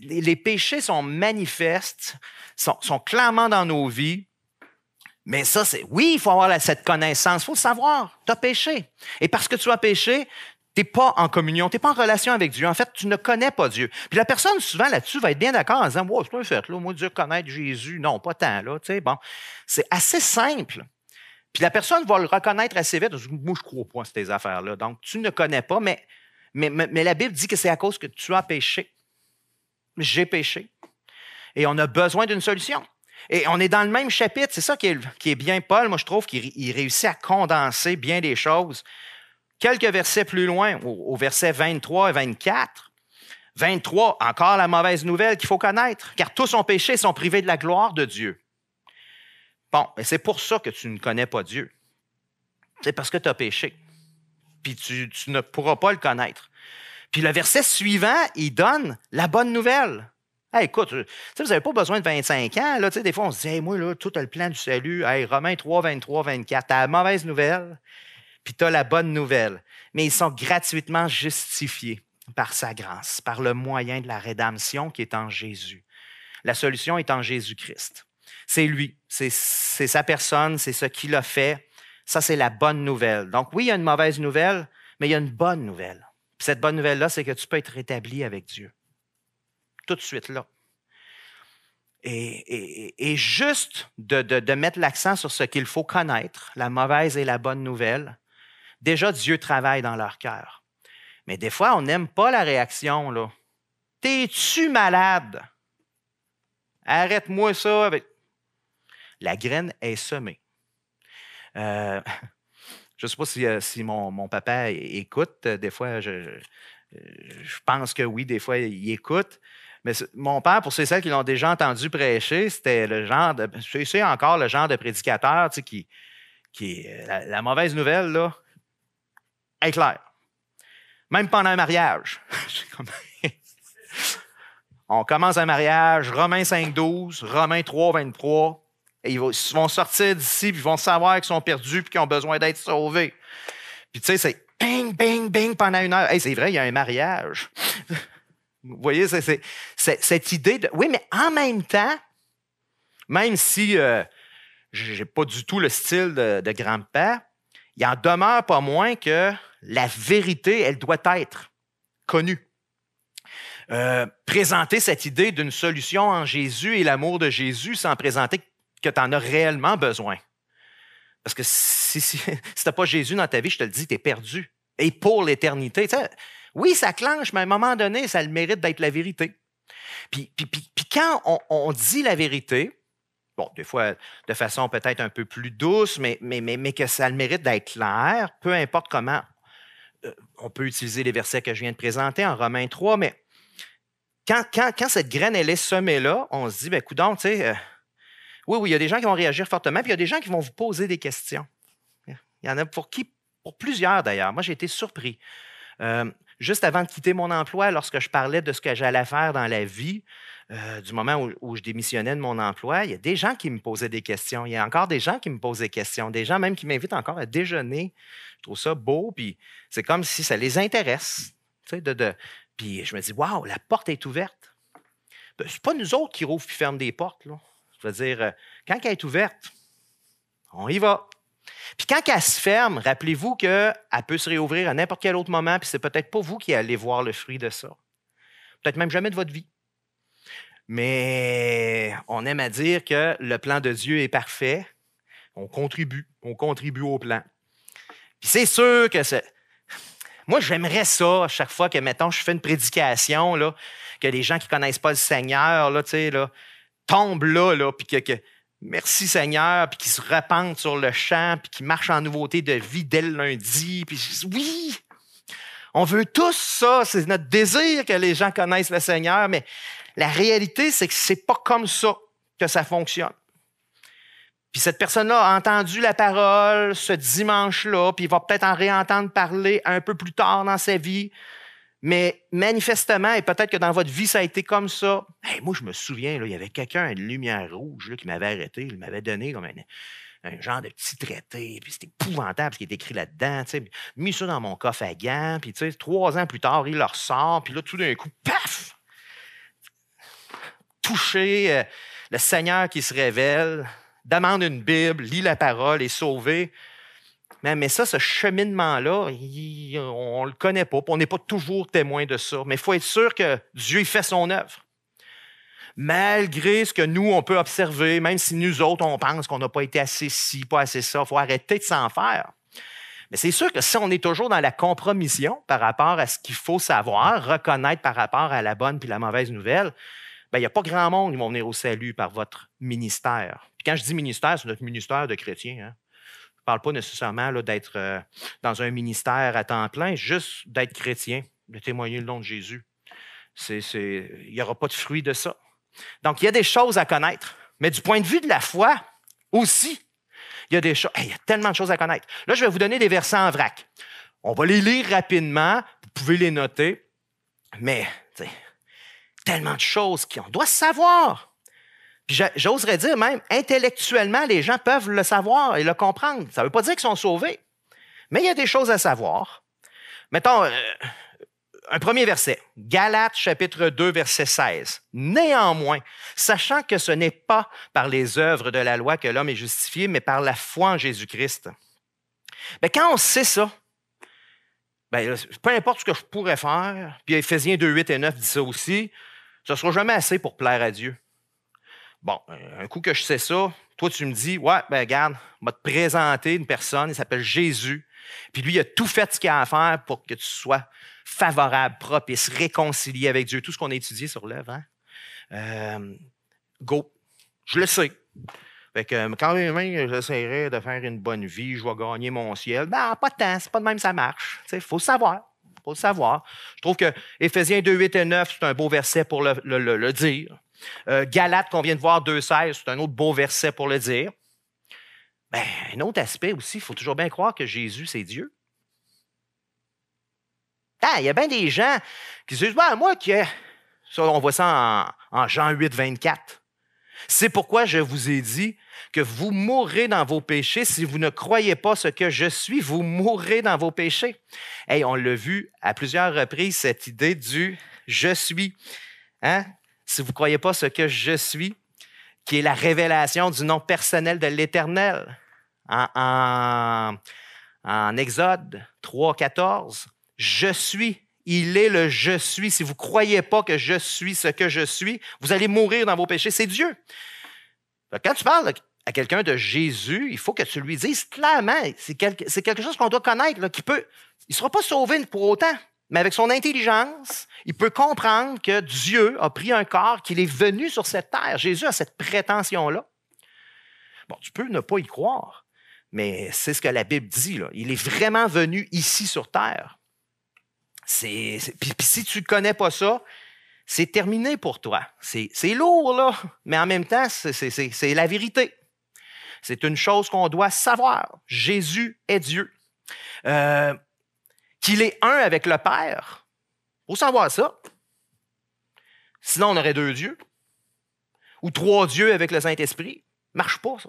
les péchés sont manifestes, sont, clairement dans nos vies. Mais ça, c'est oui, il faut avoir cette connaissance, il faut le savoir. Tu as péché. Et parce que tu as péché, tu n'es pas en communion, tu n'es pas en relation avec Dieu. En fait, tu ne connais pas Dieu. Puis la personne, souvent, là-dessus, va être bien d'accord en disant Wow, c'est un fait, là, moi, Dieu connaît Jésus. Non, pas tant, là. Tu sais, bon. C'est assez simple. Puis la personne va le reconnaître assez vite. Moi, je crois pas à ces affaires-là. Donc, tu ne connais pas, mais, mais, la Bible dit que c'est à cause que tu as péché. J'ai péché. Et on a besoin d'une solution. Et on est dans le même chapitre. C'est ça qui est, qui est bien Paul, moi, je trouve, qu'il réussit à condenser bien les choses Quelques versets plus loin, au, verset 23 et 24, 23, encore la mauvaise nouvelle qu'il faut connaître, car tous ont péché et sont privés de la gloire de Dieu. Bon, et c'est pour ça que tu ne connais pas Dieu. C'est parce que tu as péché. Puis tu, ne pourras pas le connaître. Puis le verset suivant, il donne la bonne nouvelle. écoute, vous n'avez pas besoin de 25 ans. Là, des fois, on se dit, moi, là, tout a le plan du salut. Hey, Romains 3, 23, 24, as la mauvaise nouvelle. Puis tu as la bonne nouvelle. Mais ils sont gratuitement justifiés par sa grâce, par le moyen de la rédemption qui est en Jésus. La solution est en Jésus-Christ. C'est lui, c'est sa personne, c'est ce qu'il a fait. Ça, c'est la bonne nouvelle. Donc oui, il y a une mauvaise nouvelle, mais il y a une bonne nouvelle. cette bonne nouvelle-là, c'est que tu peux être rétabli avec Dieu. Tout de suite, là. Et, juste de mettre l'accent sur ce qu'il faut connaître, la mauvaise et la bonne nouvelle, déjà Dieu travaille dans leur cœur. Mais des fois, on n'aime pas la réaction. Là. T'es-tu malade? Arrête-moi ça La graine est semée. Euh, je ne sais pas si, euh, mon, papa écoute. Euh, des fois, je, pense que oui, des fois, il écoute. Mais mon père, pour ceux et celles qui l'ont déjà entendu prêcher, c'était le genre de. C'est encore le genre de prédicateur tu sais, qui, qui. la mauvaise nouvelle, là, est Même pendant un mariage. On commence un mariage, Romains 5, 12, Romains 3, 23, et ils vont sortir d'ici, puis ils vont savoir qu'ils sont perdus, puis qu'ils ont besoin d'être sauvés. Puis tu sais, c'est bing, bing, bing pendant une heure. Hey, c'est vrai, il y a un mariage. Vous voyez, c'est, cette idée de... Oui, mais en même temps, même si euh, j'ai pas du tout le style de, de grand-père, il en demeure pas moins que la vérité, elle doit être connue. Euh, présenter cette idée d'une solution en Jésus et l'amour de Jésus sans présenter que tu en as réellement besoin. Parce que si, tu n'as pas Jésus dans ta vie, je te le dis, tu es perdu. Et pour l'éternité, oui, ça clenche, mais à un moment donné, ça le mérite d'être la vérité. Puis, quand on, dit la vérité, bon, des fois de façon peut-être un peu plus douce, mais, mais, mais, mais que ça le mérite d'être clair, peu importe comment euh, on peut utiliser les versets que je viens de présenter en Romains 3, mais quand, cette graine, elle est semée là, on se dit, ben, écoute, tu sais, euh, oui, oui, il y a des gens qui vont réagir fortement, puis il y a des gens qui vont vous poser des questions. Il y en a pour qui, pour plusieurs d'ailleurs. Moi, j'ai été surpris. Euh, juste avant de quitter mon emploi, lorsque je parlais de ce que j'allais faire dans la vie, euh, du moment où, je démissionnais de mon emploi, il y a des gens qui me posaient des questions. Il y a encore des gens qui me posaient des questions, des gens même qui m'invitent encore à déjeuner. Je trouve ça beau, puis c'est comme si ça les intéresse. de, Puis je me dis, waouh, la porte est ouverte. Ben, c'est pas nous autres qui rouvrent et ferment des portes. Je veux dire, euh, quand elle est ouverte, on y va. Puis quand elle se ferme, rappelez-vous qu'elle peut se réouvrir à n'importe quel autre moment, puis c'est peut-être pas vous qui allez voir le fruit de ça. Peut-être même jamais de votre vie. Mais on aime à dire que le plan de Dieu est parfait. On contribue, on contribue au plan. Puis c'est sûr que c'est. Moi, j'aimerais ça à chaque fois que, mettons, je fais une prédication, là, que les gens qui ne connaissent pas le Seigneur, là, là, tombent là, là puis que merci Seigneur, puis qui se repentent sur le champ, puis qui marchent en nouveauté de vie dès le lundi. Puis oui, on veut tous ça. C'est notre désir que les gens connaissent le Seigneur, mais la réalité, c'est que c'est pas comme ça que ça fonctionne. Puis cette personne-là a entendu la parole ce dimanche-là, puis il va peut-être en réentendre parler un peu plus tard dans sa vie. Mais manifestement, et peut-être que dans votre vie, ça a été comme ça. moi, je me souviens, il y avait quelqu'un une lumière rouge qui m'avait arrêté. Il m'avait donné comme un, genre de petit traité. Puis c'était épouvantable ce qui était écrit là-dedans. Mis ça dans mon coffre à gants. Puis trois ans plus tard, il leur ressort. Puis là, tout d'un coup, paf! Touché, euh, le Seigneur qui se révèle, demande une Bible, lit la parole et sauvé. Mais, ça, ce cheminement-là, on ne le connaît pas, on n'est pas toujours témoin de ça. Mais il faut être sûr que Dieu fait son œuvre. Malgré ce que nous, on peut observer, même si nous autres, on pense qu'on n'a pas été assez ci, pas assez ça, il faut arrêter de s'en faire. Mais c'est sûr que si on est toujours dans la compromission par rapport à ce qu'il faut savoir, reconnaître par rapport à la bonne puis la mauvaise nouvelle, ben, il n'y a pas grand monde qui va venir au salut par votre ministère. quand je dis ministère, c'est notre ministère de chrétiens. Hein parle pas nécessairement d'être euh, dans un ministère à temps plein, juste d'être chrétien, de témoigner le nom de Jésus. Il n'y aura pas de fruit de ça. Donc, il y a des choses à connaître, mais du point de vue de la foi aussi, il y a des choses. il y a tellement de choses à connaître. Là, je vais vous donner des versets en vrac. On va les lire rapidement, vous pouvez les noter, mais tellement de choses qu'on doit savoir j'oserais dire même, intellectuellement, les gens peuvent le savoir et le comprendre. Ça ne veut pas dire qu'ils sont sauvés. Mais il y a des choses à savoir. Mettons, euh, un premier verset, Galates chapitre 2, verset 16. Néanmoins, sachant que ce n'est pas par les œuvres de la loi que l'homme est justifié, mais par la foi en Jésus-Christ. Mais ben, quand on sait ça, ben, peu importe ce que je pourrais faire, puis Ephésiens 2, 8 et 9 dit ça aussi, ce ne sera jamais assez pour plaire à Dieu. Bon, euh, un coup que je sais ça, toi, tu me dis, ouais, ben regarde, on va te présenter une personne, il s'appelle Jésus. Puis lui, il a tout fait ce qu'il a à faire pour que tu sois favorable, propre se réconcilier avec Dieu. Tout ce qu'on a étudié sur l'œuvre, hein? Euh, go. Je le sais. Fait que euh, quand même, j'essaierai de faire une bonne vie, je vais gagner mon ciel. Ben, pas de temps, c'est pas de même, ça marche. Il faut le savoir. faut le savoir. Je trouve que Éphésiens 2, 8 et 9, c'est un beau verset pour le dire. Euh, Galate, qu'on vient de voir 2.16, c'est un autre beau verset pour le dire. mais ben, un autre aspect aussi, il faut toujours bien croire que Jésus, c'est Dieu. Ah, il y a bien des gens qui se disent ben, Moi, qui on voit ça en, Jean 8, 24. C'est pourquoi je vous ai dit que vous mourrez dans vos péchés si vous ne croyez pas ce que je suis, vous mourrez dans vos péchés. et on l'a vu à plusieurs reprises, cette idée du je suis. Hein? si vous ne croyez pas ce que je suis, qui est la révélation du nom personnel de l'Éternel. En, Exode 3, 14, je suis, il est le je suis. Si vous ne croyez pas que je suis ce que je suis, vous allez mourir dans vos péchés. C'est Dieu. Quand tu parles à quelqu'un de Jésus, il faut que tu lui dises clairement, c'est quelque, chose qu'on doit connaître, qui peut. Il ne sera pas sauvé pour autant mais avec son intelligence, il peut comprendre que Dieu a pris un corps, qu'il est venu sur cette terre. Jésus a cette prétention-là. Bon, tu peux ne pas y croire, mais c'est ce que la Bible dit. Il est vraiment venu ici sur terre. C'est, si tu ne connais pas ça, c'est terminé pour toi. C'est, lourd, là, mais en même temps, c'est la vérité. C'est une chose qu'on doit savoir. Jésus est Dieu. Euh, qu'il est un avec le Père. Il faut savoir ça. Sinon, on aurait deux dieux. Ou trois dieux avec le Saint-Esprit. Marche pas, ça.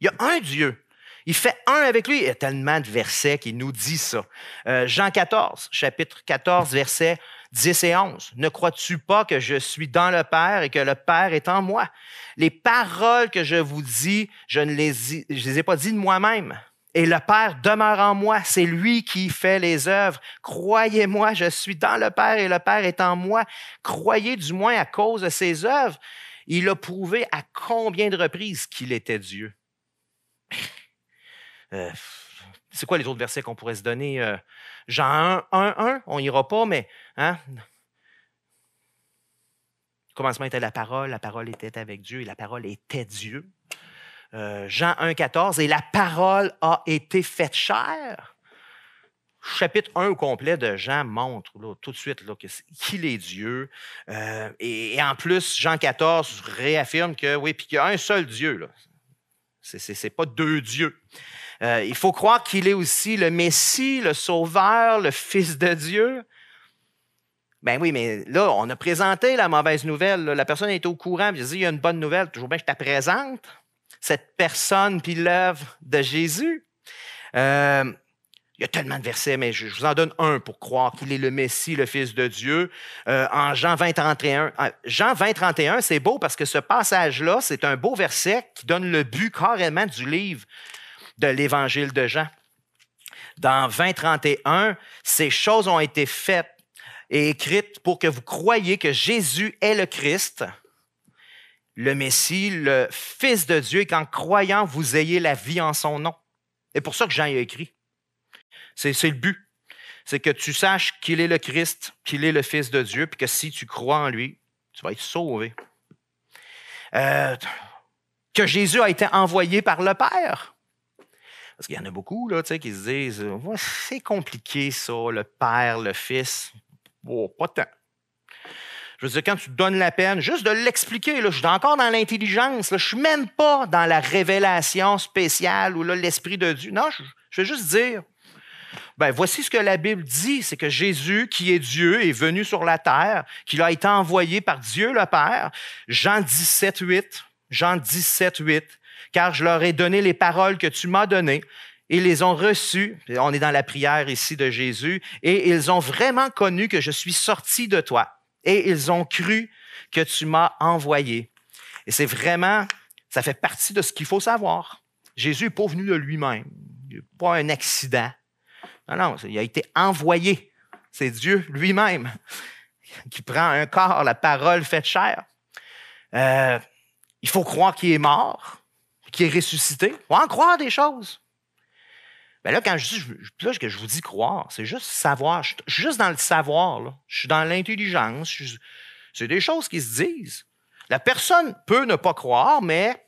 Il y a un Dieu. Il fait un avec lui. Il y a tellement de versets qui nous disent ça. Euh, Jean 14, chapitre 14, versets 10 et 11. Ne crois-tu pas que je suis dans le Père et que le Père est en moi? Les paroles que je vous dis, je ne les, les ai pas dites de moi-même, et le Père demeure en moi. C'est lui qui fait les œuvres. Croyez-moi, je suis dans le Père et le Père est en moi. Croyez du moins à cause de ses œuvres. Il a prouvé à combien de reprises qu'il était Dieu. Euh, c'est quoi les autres versets qu'on pourrait se donner? Euh, Jean 1, 1, 1, on n'ira pas, mais... Hein? Le commencement était la parole, la parole était avec Dieu et la parole était Dieu. Euh, Jean 1, 14, et la parole a été faite chair. Chapitre 1 au complet de Jean montre tout de suite qu'il est Dieu. Euh, et, en plus, Jean 14 réaffirme que oui, qu'il y a un seul Dieu. Ce n'est pas deux dieux. Euh, il faut croire qu'il est aussi le Messie, le Sauveur, le Fils de Dieu. Ben oui, mais là, on a présenté la mauvaise nouvelle. La personne est au courant. Je dis, il y a une bonne nouvelle. Toujours bien, je te présente cette personne puis l'œuvre de Jésus. Euh, il y a tellement de versets, mais je vous en donne un pour croire qu'il est le Messie, le Fils de Dieu. Euh, en Jean 20, 31, ah, Jean 20, 31, c'est beau parce que ce passage-là, c'est un beau verset qui donne le but carrément du livre de l'Évangile de Jean. Dans 20, 31, ces choses ont été faites et écrites pour que vous croyiez que Jésus est le Christ, le Messie, le Fils de Dieu, et qu'en croyant, vous ayez la vie en son nom. C'est pour ça que Jean y a écrit. C'est le but. C'est que tu saches qu'il est le Christ, qu'il est le Fils de Dieu, puis que si tu crois en lui, tu vas être sauvé. Euh, que Jésus a été envoyé par le Père. Parce qu'il y en a beaucoup là, qui se disent c'est compliqué ça, le Père, le Fils. Bon, oh, pas tant. Je veux dire, quand tu donnes la peine juste de l'expliquer, je suis encore dans l'intelligence, je suis même pas dans la révélation spéciale ou l'Esprit de Dieu. Non, je, vais juste dire, ben, voici ce que la Bible dit, c'est que Jésus, qui est Dieu, est venu sur la terre, qu'il a été envoyé par Dieu le Père. Jean 17, 8. Jean 17, 8. Car je leur ai donné les paroles que tu m'as données. Ils les ont reçues, on est dans la prière ici de Jésus, et ils ont vraiment connu que je suis sorti de toi et ils ont cru que tu m'as envoyé. Et c'est vraiment, ça fait partie de ce qu'il faut savoir. Jésus n'est pas venu de lui-même, pas un accident. Non, non, il a été envoyé. C'est Dieu lui-même qui prend un corps, la parole faite chair. Euh, il faut croire qu'il est mort, qu'il est ressuscité. On en croire des choses. Mais ben là, quand je dis, que je vous dis croire, c'est juste savoir. Je suis juste dans le savoir, Je suis dans l'intelligence. C'est des choses qui se disent. La personne peut ne pas croire, mais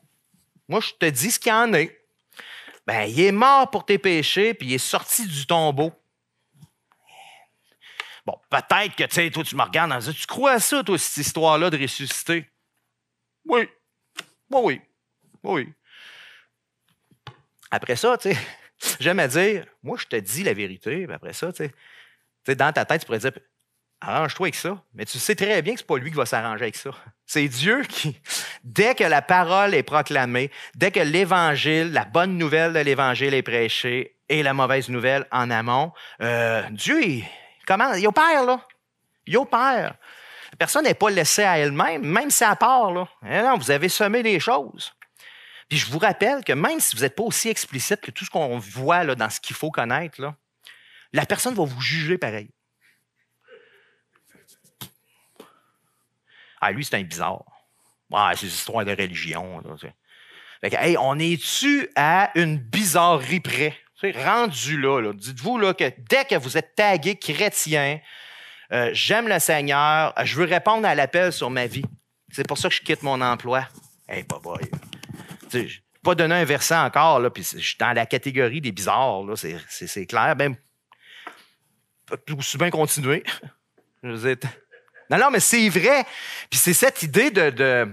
moi, je te dis ce qu'il y en est. Ben, il est mort pour tes péchés, puis il est sorti du tombeau. Bon, peut-être que, tu sais, toi, tu me regardes en disant, tu crois à ça, toi, cette histoire-là de ressusciter? Oui. Oui, oui. Oui. Après ça, tu sais, J'aime à dire, moi, je te dis la vérité, après ça, tu sais, dans ta tête, tu pourrais dire, arrange-toi avec ça. Mais tu sais très bien que ce n'est pas lui qui va s'arranger avec ça. C'est Dieu qui, dès que la parole est proclamée, dès que l'évangile, la bonne nouvelle de l'évangile est prêchée et la mauvaise nouvelle en amont, euh, Dieu, il, comment, il opère, là. Il opère. La personne n'est pas laissée à elle-même, même si à part, là. Eh non, vous avez semé des choses. Puis je vous rappelle que même si vous n'êtes pas aussi explicite que tout ce qu'on voit là, dans ce qu'il faut connaître, la personne va vous juger pareil. Ah, lui, c'est un bizarre. Ah, c'est des histoires de religion. fait hey, on est-tu à une bizarrerie près? rendu là, dites-vous que dès que vous êtes tagué chrétien, euh, j'aime le Seigneur, je veux répondre à l'appel sur ma vie. C'est pour ça que je quitte mon emploi. Hey, bye bye pas donné un verset encore, là, puis je suis dans la catégorie des bizarres, c'est, c'est, clair. Ben, tout bien continuer. non, non, mais c'est vrai. Puis c'est cette idée de,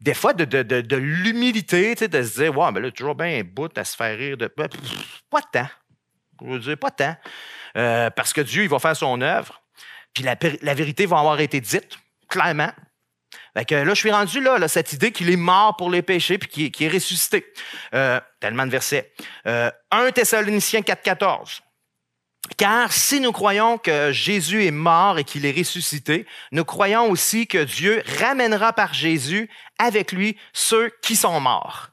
des fois, de, de, de l'humilité, de se dire, wow, mais là, toujours bien un bout à se faire rire de. Ben, pas de temps. Je veux pas de euh, parce que Dieu, il va faire son œuvre. Puis la, la vérité va avoir été dite, clairement là, je suis rendu là, cette idée qu'il est mort pour les péchés puis qu'il est, ressuscité. Euh, tellement de versets. Euh, 1 Thessaloniciens 4,14. Car si nous croyons que Jésus est mort et qu'il est ressuscité, nous croyons aussi que Dieu ramènera par Jésus avec lui ceux qui sont morts.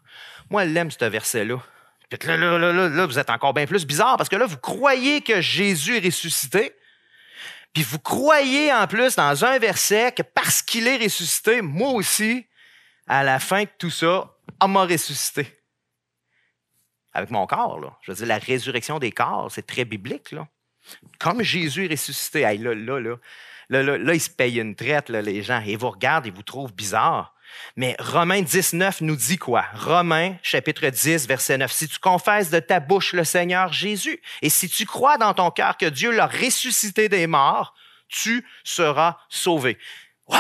Moi, l'aime ce verset-là. Là, là, là, là, vous êtes encore bien plus bizarre parce que là, vous croyez que Jésus est ressuscité, puis vous croyez en plus dans un verset que parce qu'il est ressuscité, moi aussi, à la fin de tout ça, on m'a ressuscité. Avec mon corps, là. Je veux dire, la résurrection des corps, c'est très biblique, Comme Jésus est ressuscité, là, là, là, là, là, se paye une traite, les gens. Ils vous regardent, ils vous trouvent bizarre. Mais Romains 19 nous dit quoi? Romains chapitre 10, verset 9. Si tu confesses de ta bouche le Seigneur Jésus et si tu crois dans ton cœur que Dieu l'a ressuscité des morts, tu seras sauvé. Wow!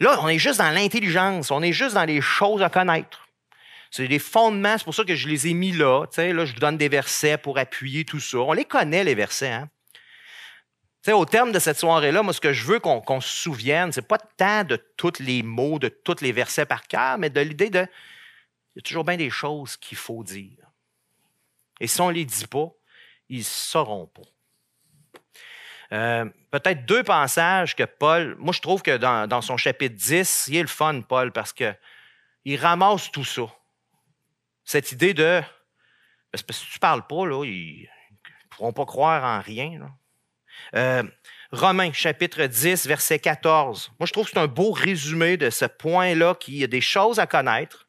Là, on est juste dans l'intelligence, on est juste dans les choses à connaître. C'est des fondements, c'est pour ça que je les ai mis là. là, je vous donne des versets pour appuyer tout ça. On les connaît, les versets. Hein? au terme de cette soirée-là, moi, ce que je veux qu'on se souvienne, c'est pas tant de tous les mots, de tous les versets par cœur, mais de l'idée de il y a toujours bien des choses qu'il faut dire. Et si on ne les dit pas, ils ne sauront pas. Euh, peut-être deux passages que Paul, moi je trouve que dans, son chapitre 10, il est le fun, Paul, parce qu'il ramasse tout ça. Cette idée de, si tu ne parles pas, ils ne pourront pas croire en rien. Là. Euh, Romains chapitre 10, verset 14. Moi, je trouve que c'est un beau résumé de ce point-là qui a des choses à connaître.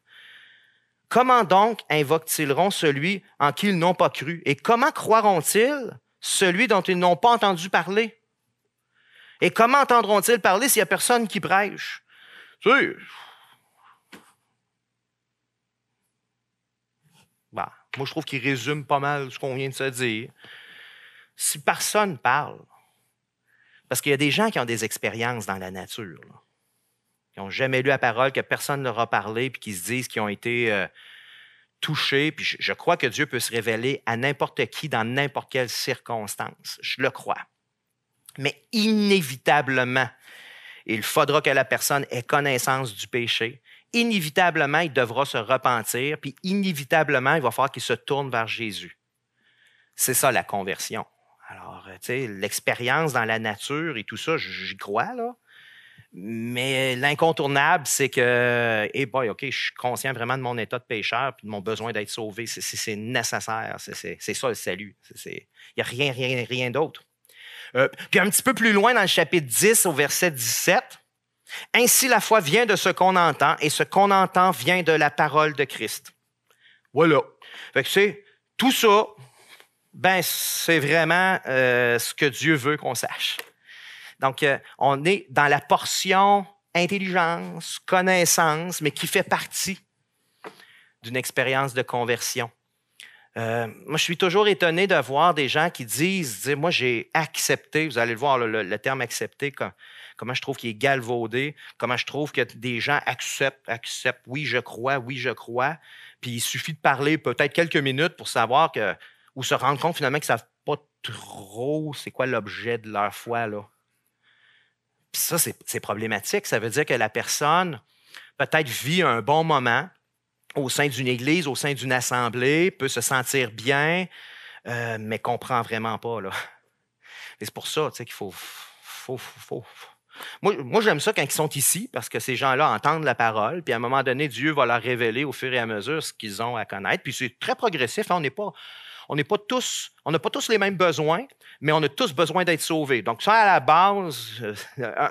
Comment donc invoquent-ils celui en qui ils n'ont pas cru? Et comment croiront-ils celui dont ils n'ont pas entendu parler? Et comment entendront-ils parler s'il n'y a personne qui prêche? Bah, moi, je trouve qu'il résume pas mal ce qu'on vient de se dire si personne parle, parce qu'il y a des gens qui ont des expériences dans la nature, qui n'ont jamais lu la parole, que personne ne leur a parlé, puis qui se disent qu'ils ont été euh, touchés. Puis je, je, crois que Dieu peut se révéler à n'importe qui, dans n'importe quelle circonstance. Je le crois. Mais inévitablement, il faudra que la personne ait connaissance du péché. Inévitablement, il devra se repentir, puis inévitablement, il va falloir qu'il se tourne vers Jésus. C'est ça la conversion. Alors, euh, tu sais, l'expérience dans la nature et tout ça, j'y crois, là. Mais l'incontournable, c'est que, eh hey boy, OK, je suis conscient vraiment de mon état de pécheur et de mon besoin d'être sauvé. C'est nécessaire. C'est ça le salut. Il n'y a rien, rien, rien d'autre. Euh, puis un petit peu plus loin dans le chapitre 10, au verset 17, Ainsi la foi vient de ce qu'on entend et ce qu'on entend vient de la parole de Christ. Voilà. Fait tout ça, ben c'est vraiment euh, ce que Dieu veut qu'on sache. Donc, euh, on est dans la portion intelligence, connaissance, mais qui fait partie d'une expérience de conversion. Euh, moi, je suis toujours étonné de voir des gens qui disent, moi, j'ai accepté, vous allez le voir, le, terme accepté, comment je trouve qu'il est galvaudé, comment je trouve que des gens acceptent, acceptent, oui, je crois, oui, je crois, puis il suffit de parler peut-être quelques minutes pour savoir que ou se rendre compte finalement qu'ils ne savent pas trop c'est quoi l'objet de leur foi. Là. ça, c'est problématique. Ça veut dire que la personne peut-être vit un bon moment au sein d'une église, au sein d'une assemblée, peut se sentir bien, mais euh, mais comprend vraiment pas. Là. Et c'est pour ça qu'il faut, Moi, j'aime ça quand ils sont ici, parce que ces gens-là entendent la parole, puis à un moment donné, Dieu va leur révéler au fur et à mesure ce qu'ils ont à connaître. Puis c'est très progressif. Hein, on n'est pas, on n'est pas tous, on n'a pas tous les mêmes besoins, mais on a tous besoin d'être sauvés. Donc, ça, à la base, euh,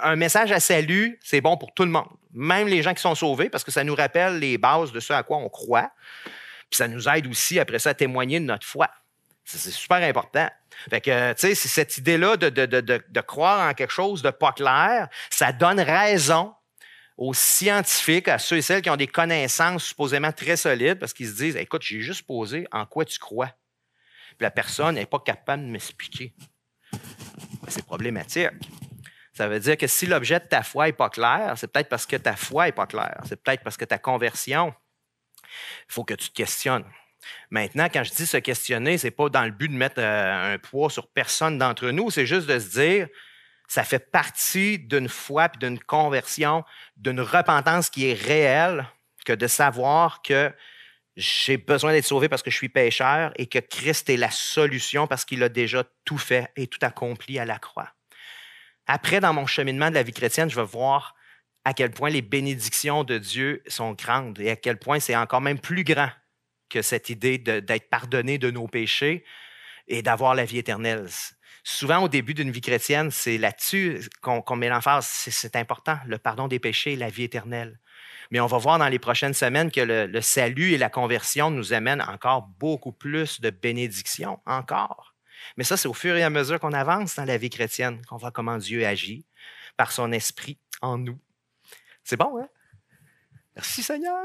un message à salut, c'est bon pour tout le monde, même les gens qui sont sauvés, parce que ça nous rappelle les bases de ce à quoi on croit. Puis ça nous aide aussi, après ça, à témoigner de notre foi. C'est super important. Fait que, tu sais, cette idée-là de, de, croire en quelque chose de pas clair, ça donne raison aux scientifiques, à ceux et celles qui ont des connaissances supposément très solides, parce qu'ils se disent, écoute, j'ai juste posé en quoi tu crois la personne n'est pas capable de m'expliquer. C'est problématique. Ça veut dire que si l'objet de ta foi n'est pas clair, c'est peut-être parce que ta foi n'est pas claire. C'est peut-être parce que ta conversion, il faut que tu te questionnes. Maintenant, quand je dis se questionner, ce n'est pas dans le but de mettre euh, un poids sur personne d'entre nous, c'est juste de se dire, ça fait partie d'une foi, puis d'une conversion, d'une repentance qui est réelle, que de savoir que j'ai besoin d'être sauvé parce que je suis pécheur et que Christ est la solution parce qu'il a déjà tout fait et tout accompli à la croix. Après, dans mon cheminement de la vie chrétienne, je vais voir à quel point les bénédictions de Dieu sont grandes et à quel point c'est encore même plus grand que cette idée d'être pardonné de nos péchés et d'avoir la vie éternelle. Souvent, au début d'une vie chrétienne, c'est là-dessus qu'on met l'emphase. C'est important, le pardon des péchés et la vie éternelle. Mais on va voir dans les prochaines semaines que le, salut et la conversion nous amènent encore beaucoup plus de bénédictions, encore. Mais ça, c'est au fur et à mesure qu'on avance dans la vie chrétienne qu'on voit comment Dieu agit par son esprit en nous. C'est bon, hein? Merci Seigneur.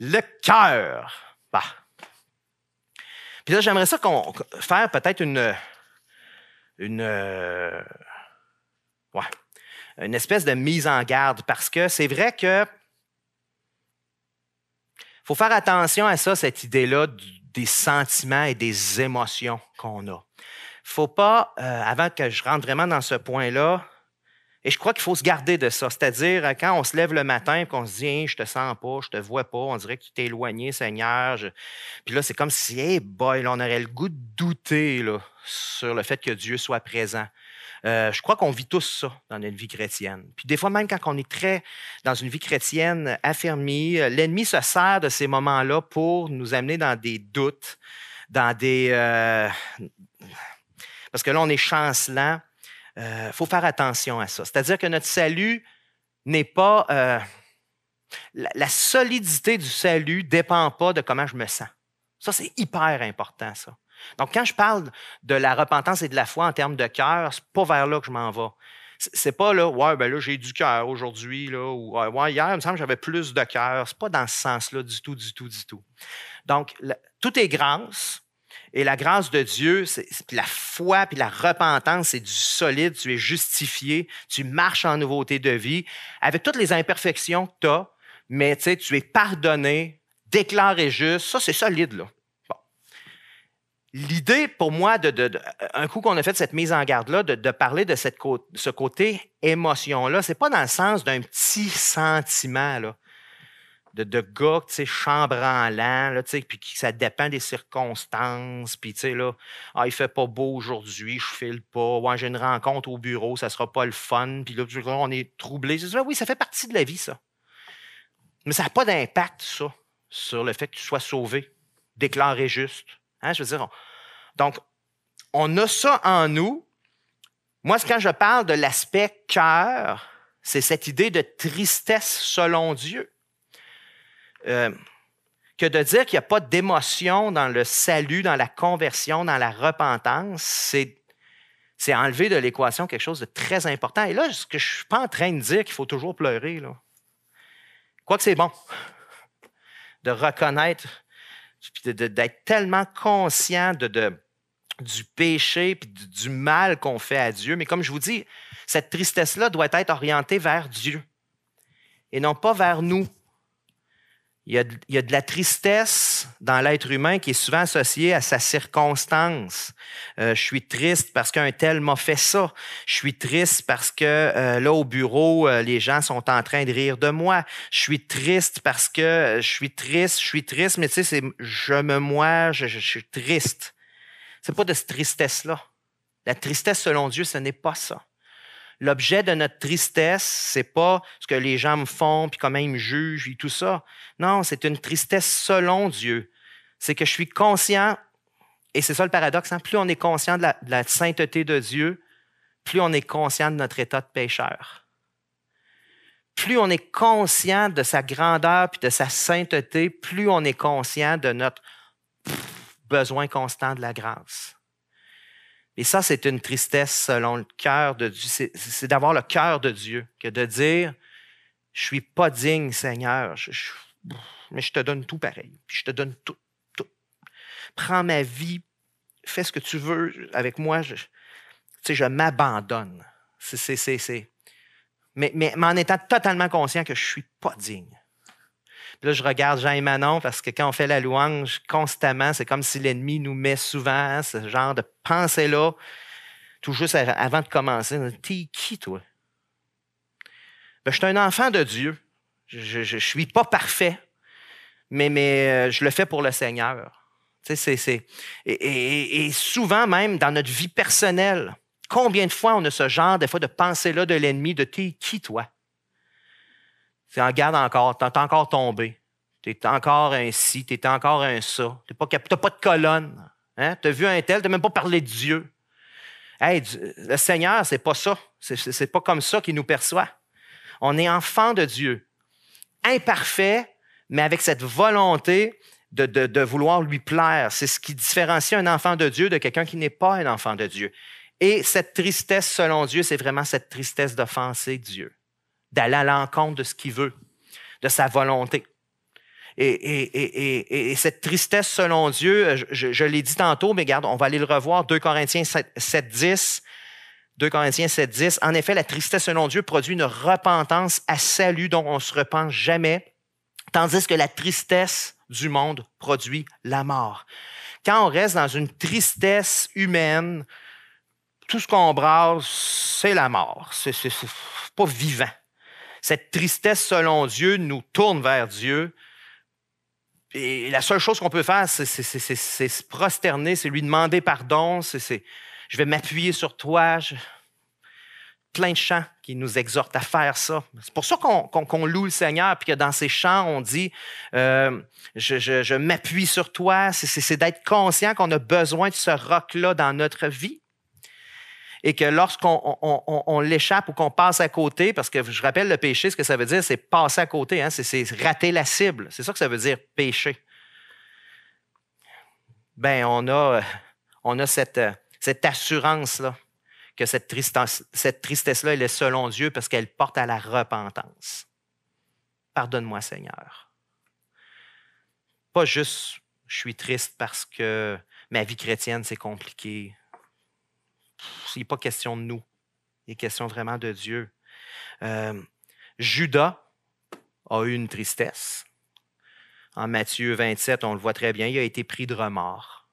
Le cœur. Bah. Puis là, j'aimerais ça qu'on faire peut-être une, une, euh, ouais, une espèce de mise en garde parce que c'est vrai que faut faire attention à ça, cette idée-là des sentiments et des émotions qu'on a. Faut pas, euh, avant que je rentre vraiment dans ce point-là, et je crois qu'il faut se garder de ça. C'est-à-dire, euh, quand on se lève le matin et qu'on se dit, Je je te sens pas, je te vois pas, on dirait que tu t'es éloigné, Seigneur. Puis là, c'est comme si, hey boy, on aurait le goût de douter sur le fait que Dieu soit présent. Euh, je crois qu'on vit tous ça dans une vie chrétienne. Puis des fois, même quand on est très dans une vie chrétienne affermie, euh, l'ennemi se sert de ces moments-là pour nous amener dans des doutes, dans des... Euh, parce que là, on est chancelant. Il faut faire attention à ça. C'est-à-dire que notre salut n'est pas... La, la solidité du salut dépend pas de comment je me sens. Ça, c'est hyper important, ça. Donc, quand je parle de la repentance et de la foi en termes de cœur, c'est pas vers là que je m'en vais. C'est pas là, ouais, ben là, j'ai du cœur aujourd'hui, là, ou ouais, hier, il me semble que j'avais plus de cœur. n'est pas dans ce sens-là du tout, du tout, du tout. Donc, tout est grâce, et la grâce de Dieu, c'est la foi, puis la repentance, c'est du solide, tu es justifié, tu marches en nouveauté de vie, avec toutes les imperfections que tu as, mais tu es pardonné, déclaré juste, ça c'est solide, là l'idée pour moi, de, un coup qu'on a fait cette mise en garde-là, de, parler de cette ce côté émotion-là, c'est pas dans le sens d'un petit sentiment de, de gars, tu sais, chambranlant, puis que ça dépend des circonstances, puis tu sais, là, ah, il fait pas beau aujourd'hui, je file pas, ouais, j'ai une rencontre au bureau, ça sera pas le fun, puis là, on est troublé. Oui, ça fait partie de la vie, ça. Mais ça n'a pas d'impact, ça, sur le fait que tu sois sauvé, déclaré juste Hein, je veux dire, donc, on a ça en nous. Moi, quand je parle de l'aspect cœur, c'est cette idée de tristesse selon Dieu. Euh, que de dire qu'il n'y a pas d'émotion dans le salut, dans la conversion, dans la repentance, c'est, enlever de l'équation quelque chose de très important. Et là, ce que je ne suis pas en train de dire qu'il faut toujours pleurer. Là. que c'est bon de reconnaître d'être tellement conscient de, du péché et du mal qu'on fait à Dieu. Mais comme je vous dis, cette tristesse-là doit être orientée vers Dieu et non pas vers nous. Il y, a de, la tristesse dans l'être humain qui est souvent associée à sa circonstance. Euh, je suis triste parce qu'un tel m'a fait ça. Je suis triste parce que euh, là au bureau, euh, les gens sont en train de rire de moi. Je suis triste parce que je suis triste, je suis triste, mais tu sais, c'est je me moi, je, suis triste. C'est pas de cette tristesse-là. La tristesse selon Dieu, ce n'est pas ça. L'objet de notre tristesse, c'est pas ce que les gens me font, puis comment ils me jugent, et tout ça. Non, c'est une tristesse selon Dieu. C'est que je suis conscient, et c'est ça le paradoxe, hein, plus on est conscient de la, de la sainteté de Dieu, plus on est conscient de notre état de pécheur. Plus on est conscient de sa grandeur puis de sa sainteté, plus on est conscient de notre besoin constant de la grâce. Et ça, c'est une tristesse selon le cœur de Dieu. C'est, d'avoir le cœur de Dieu que de dire, je suis pas digne, Seigneur, mais je te donne tout pareil. je te donne tout, tout. Prends ma vie, fais ce que tu veux avec moi. Je, je m'abandonne. Mais, en étant totalement conscient que je suis pas digne là, je regarde Jean et Manon parce que quand on fait la louange constamment, c'est comme si l'ennemi nous met souvent hein, ce genre de pensée-là, tout juste avant de commencer. T'es qui, toi? Ben, je suis un enfant de Dieu. Je ne suis pas parfait, mais, euh, je le fais pour le Seigneur. et, souvent même dans notre vie personnelle, combien de fois on a ce genre des fois de pensée-là de l'ennemi, de t'es qui toi? C'est regarde encore, t'es encore tombé. T'es encore ainsi, ci, t'es encore un ça. pas, t'as pas de colonne. Hein? T'as vu un tel, t'as même pas parlé de Dieu. Hey, le Seigneur, c'est pas ça. C'est pas comme ça qu'il nous perçoit. On est enfant de Dieu, imparfait, mais avec cette volonté de, de vouloir lui plaire. C'est ce qui différencie un enfant de Dieu de quelqu'un qui n'est pas un enfant de Dieu. Et cette tristesse, selon Dieu, c'est vraiment cette tristesse d'offenser Dieu d'aller à l'encontre de ce qu'il veut, de sa volonté. Et, cette tristesse, selon Dieu, je, l'ai dit tantôt, mais regarde, on va aller le revoir, 2 Corinthiens 7, 10. 2 Corinthiens 7, 10. En effet, la tristesse selon Dieu produit une repentance à salut dont on ne se repent jamais, tandis que la tristesse du monde produit la mort. Quand on reste dans une tristesse humaine, tout ce qu'on brasse, c'est la mort. C'est pas vivant. Cette tristesse selon Dieu nous tourne vers Dieu. Et la seule chose qu'on peut faire, c'est se prosterner, c'est lui demander pardon, c'est je vais m'appuyer sur toi. Plein de chants qui nous exhortent à faire ça. C'est pour ça qu'on loue le Seigneur, puis que dans ces chants, on dit euh, Je, je m'appuie sur toi. C'est d'être conscient qu'on a besoin de ce roc-là dans notre vie et que lorsqu'on l'échappe ou qu'on passe à côté, parce que je rappelle le péché, ce que ça veut dire, c'est passer à côté, hein, c'est, c'est rater la cible. C'est ça que ça veut dire péché. Ben, on a, euh, on a cette, euh, cette assurance-là que cette, tristesse, cette tristesse-là, elle est selon Dieu parce qu'elle porte à la repentance. Pardonne-moi, Seigneur. Pas juste, je suis triste parce que ma vie chrétienne, c'est compliqué il n'est pas question de nous. Il est question vraiment de Dieu. Euh, Judas a eu une tristesse. En Matthieu 27, on le voit très bien, il a été pris de remords.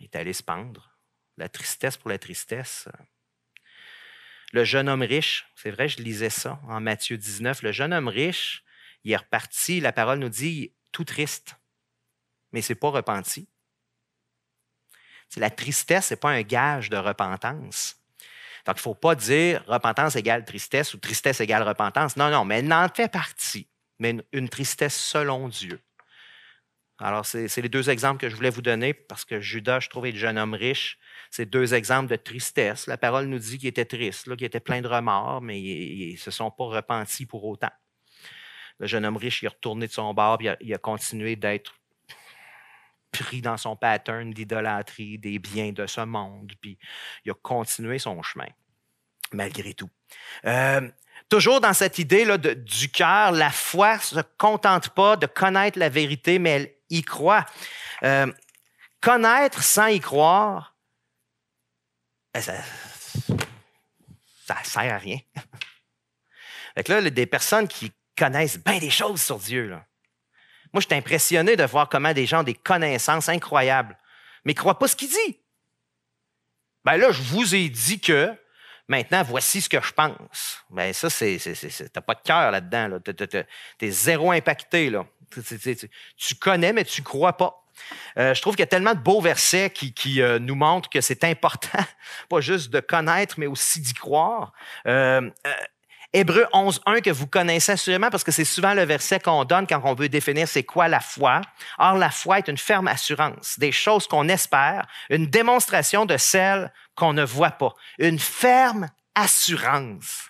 Il est allé se pendre. La tristesse pour la tristesse. Le jeune homme riche, c'est vrai, je lisais ça en Matthieu 19, le jeune homme riche, il est reparti, la parole nous dit, tout triste, mais c'est pas repenti. La tristesse, ce n'est pas un gage de repentance. Donc, il ne faut pas dire repentance égale tristesse ou tristesse égale repentance. Non, non, mais elle en fait partie, mais une, tristesse selon Dieu. Alors, c'est les deux exemples que je voulais vous donner parce que Judas, je trouvais le jeune homme riche. C'est deux exemples de tristesse. La parole nous dit qu'il était triste, qu'il était plein de remords, mais ils ne se sont pas repentis pour autant. Le jeune homme riche, il est retourné de son bar, il a, il a continué d'être pris dans son pattern d'idolâtrie des biens de ce monde, puis il a continué son chemin, malgré tout. Euh, toujours dans cette idée là, du cœur, la foi ne se contente pas de connaître la vérité, mais elle y croit. Euh, connaître sans y croire, eh, ça ne sert à rien. il y là, des personnes qui connaissent bien des choses sur Dieu, là, moi, je suis impressionné de voir comment des gens ont des connaissances incroyables, mais ils croient pas ce qu'ils disent. Ben là, je vous ai dit que, maintenant, voici ce que je pense. Ben ça, c'est, t'as pas de cœur là-dedans. Là. T'es, zéro impacté. Là. Tu connais, mais tu crois pas. Euh, je trouve qu'il y a tellement de beaux versets qui, euh, nous montrent que c'est important, pas juste de connaître, mais aussi d'y croire. Euh, Hébreu 11.1 que vous connaissez assurément parce que c'est souvent le verset qu'on donne quand on veut définir c'est quoi la foi. Or, la foi est une ferme assurance des choses qu'on espère, une démonstration de celles qu'on ne voit pas, une ferme assurance.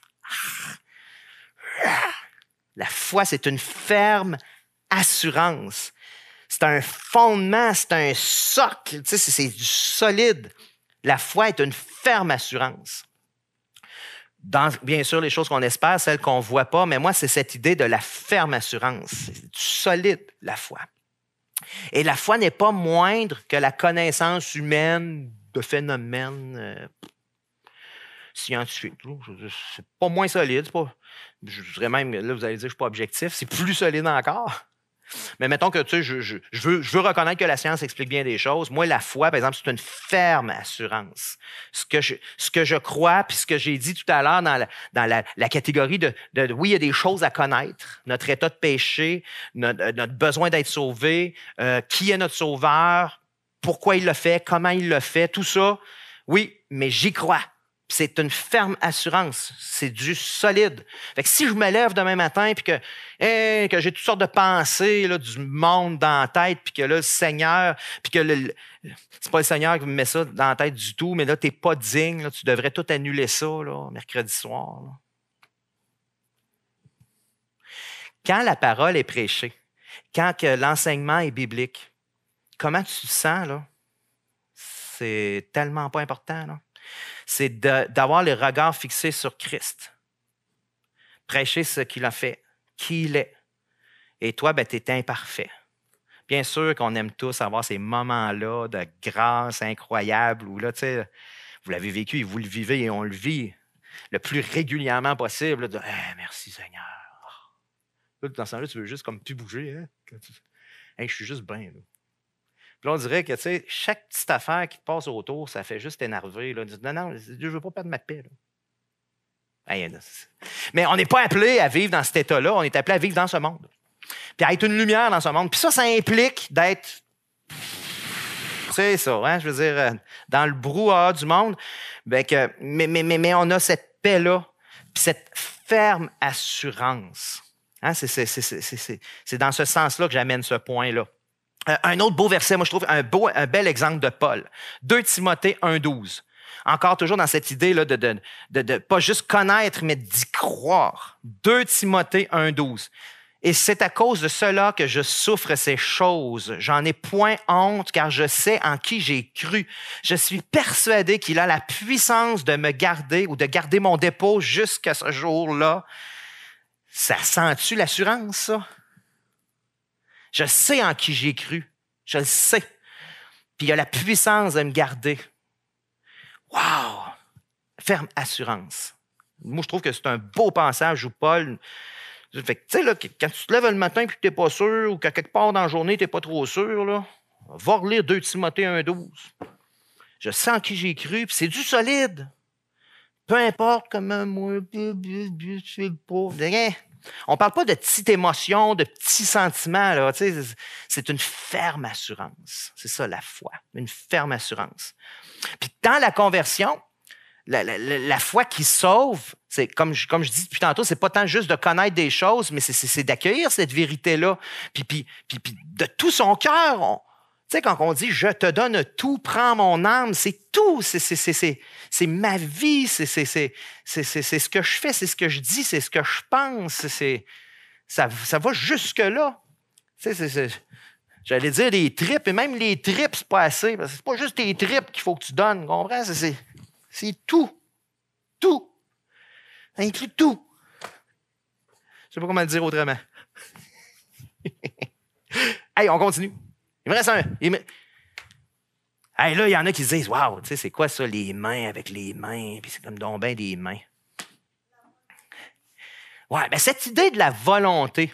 Ah! La foi, c'est une ferme assurance. C'est un fondement, c'est un socle, tu sais, c'est du solide. La foi est une ferme assurance bien sûr, les choses qu'on espère, celles qu'on ne voit pas, mais moi, c'est cette idée de la ferme assurance. C'est solide, la foi. Et la foi n'est pas moindre que la connaissance humaine de phénomènes euh, scientifiques. C'est pas moins solide. Pas, je dirais même, là, vous allez dire, je ne suis pas objectif, c'est plus solide encore. Mais mettons que tu je, veux, reconnaître que la science explique bien des choses. Moi, la foi, par exemple, c'est une ferme assurance. Ce que je, ce que je crois, puis ce que j'ai dit tout à l'heure dans, la, catégorie de, oui, il y a des choses à connaître, notre état de péché, notre, euh, besoin d'être sauvé, euh, qui est notre sauveur, pourquoi il le fait, comment il le fait, tout ça. Oui, mais j'y crois c'est une ferme assurance. C'est du solide. Fait si je me lève demain matin et que, j'ai toutes sortes de pensées du monde dans la tête, puis que le Seigneur, puis que le, pas le Seigneur qui me met ça dans la tête du tout, mais là, tu n'es pas digne, tu devrais tout annuler ça mercredi soir. Quand la parole est prêchée, quand l'enseignement est biblique, comment tu te sens, là? C'est tellement pas important, là c'est d'avoir le regard fixé sur Christ. Prêcher ce qu'il a fait, qui il est. Et toi, ben, tu es imparfait. Bien sûr qu'on aime tous avoir ces moments-là de grâce incroyable où là, tu sais, vous l'avez vécu et vous le vivez et on le vit le plus régulièrement possible. de, ah, merci Seigneur. dans ce là tu veux juste comme tu bouger. Hein? je suis juste bien. Puis là, on dirait que, tu sais, chaque petite affaire qui passe autour, ça fait juste énerver. Là. dit, non, non, je veux pas perdre ma paix. Mais on n'est pas appelé à vivre dans cet état-là, on est appelé à vivre dans ce monde. Puis à être une lumière dans ce monde. Puis ça, ça implique d'être. sais ça, hein, je veux dire, euh, dans le brouhaha du monde. Ben, mais, mais, mais, on a cette paix-là, puis cette ferme assurance. Hein. C'est dans ce sens-là que j'amène ce point-là. Euh, un autre beau verset, moi je trouve un, beau, un bel exemple de Paul. 2 Timothée 1.12. Encore toujours dans cette idée là de, de, de, pas juste connaître, mais d'y croire. 2 Timothée 1.12. Et c'est à cause de cela que je souffre ces choses. J'en ai point honte car je sais en qui j'ai cru. Je suis persuadé qu'il a la puissance de me garder ou de garder mon dépôt jusqu'à ce jour-là. Ça sent-tu l'assurance, ça? Je sais en qui j'ai cru. Je le sais. Puis il a la puissance de me garder. Wow! Ferme assurance. Moi, je trouve que c'est un beau passage où Paul. tu sais, quand tu te lèves le matin et que tu n'es pas sûr, ou qu'à quelque part dans la journée, tu n'es pas trop sûr, là, va relire 2 Timothée 1,12. Je sens qui j'ai cru, puis c'est du solide. Peu importe comment moi, je suis le pauvre. On ne parle pas de petites émotions, de petits sentiments. c'est une ferme assurance. C'est ça la foi, une ferme assurance. Puis dans la conversion, la, foi qui sauve, c'est comme je, dis depuis tantôt, c'est pas tant juste de connaître des choses, mais c'est, d'accueillir cette vérité-là. Puis, de tout son cœur, tu sais, quand on dit je te donne tout, prends mon âme, c'est tout, c'est ma vie, c'est ce que je fais, c'est ce que je dis, c'est ce que je pense, ça, ça va jusque-là. j'allais dire les tripes, et même les tripes, c'est pas assez, parce que c'est pas juste tes tripes qu'il faut que tu donnes, comprends? C'est tout, tout, ça inclut tout. Je sais pas comment le dire autrement. Allez, on continue. Il me reste un. là, il y en a qui se disent Waouh, tu sais, c'est quoi ça, les mains avec les mains? Puis c'est comme donc des mains. Ouais, mais cette idée de la volonté,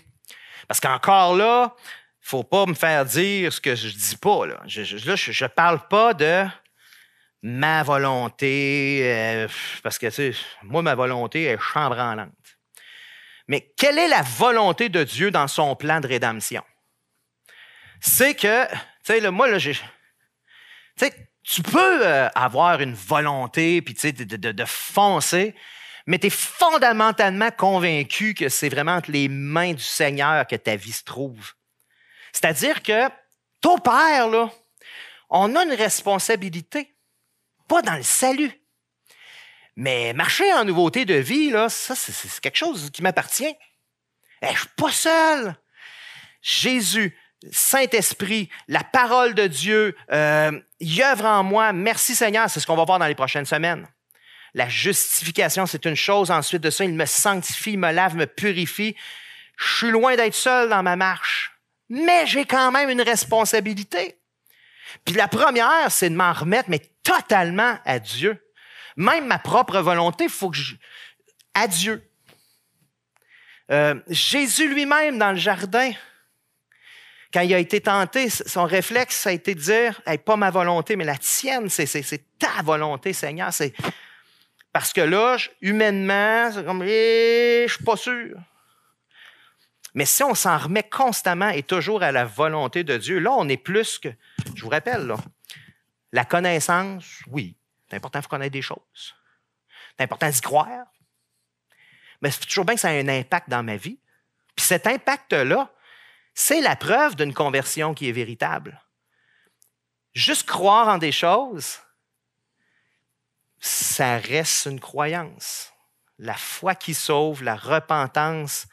parce qu'encore là, il ne faut pas me faire dire ce que je dis pas. Là, je ne parle pas de ma volonté, euh, parce que, moi, ma volonté est chambranlante. Mais quelle est la volonté de Dieu dans son plan de rédemption? c'est que, tu sais, moi, là, Tu peux euh, avoir une volonté, puis, tu sais, de, foncer, mais tu es fondamentalement convaincu que c'est vraiment entre les mains du Seigneur que ta vie se trouve. C'est-à-dire que, père là, on a une responsabilité, pas dans le salut. Mais marcher en nouveauté de vie, là, ça, c'est quelque chose qui m'appartient. Je eh, je suis pas seul. Jésus, Saint-Esprit, la parole de Dieu, y euh, œuvre en moi. Merci Seigneur, c'est ce qu'on va voir dans les prochaines semaines. La justification, c'est une chose. Ensuite de ça, il me sanctifie, me lave, me purifie. Je suis loin d'être seul dans ma marche, mais j'ai quand même une responsabilité. Puis la première, c'est de m'en remettre, mais totalement à Dieu. Même ma propre volonté, il faut que je... À Dieu. Euh, Jésus lui-même dans le jardin, quand il a été tenté, son réflexe, ça a été de dire Pas ma volonté, mais la tienne, c'est, ta volonté, Seigneur. C'est... Parce que là, humainement, c'est comme Je eh, Je suis pas sûr. Mais si on s'en remet constamment et toujours à la volonté de Dieu, là, on est plus que. Je vous rappelle, là, la connaissance, oui, c'est important, de connaître des choses. C'est important d'y croire. Mais c'est toujours bien que ça ait un impact dans ma vie. Puis cet impact-là, c'est la preuve d'une conversion qui est véritable. Juste croire en des choses, ça reste une croyance. La foi qui sauve, la repentance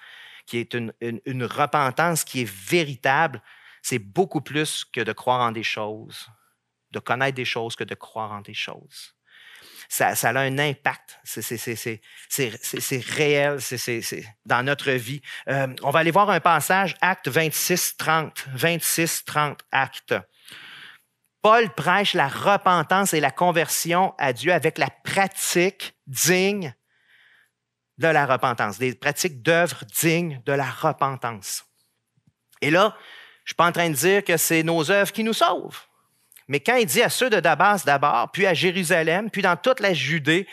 qui est une, repentance qui est véritable, c'est beaucoup plus que de croire en des choses, de connaître des choses que de croire en des choses ça, ça a un impact. C'est réel, c'est dans notre vie. Euh, on va aller voir un passage, Acte 26, 30. 26, 30, Acte. Paul prêche la repentance et la conversion à Dieu avec la pratique digne de la repentance, des pratiques d'œuvres dignes de la repentance. Et là, je ne suis pas en train de dire que c'est nos œuvres qui nous sauvent. Mais quand il dit à ceux de Dabas d'abord, puis à Jérusalem, puis dans toute la Judée,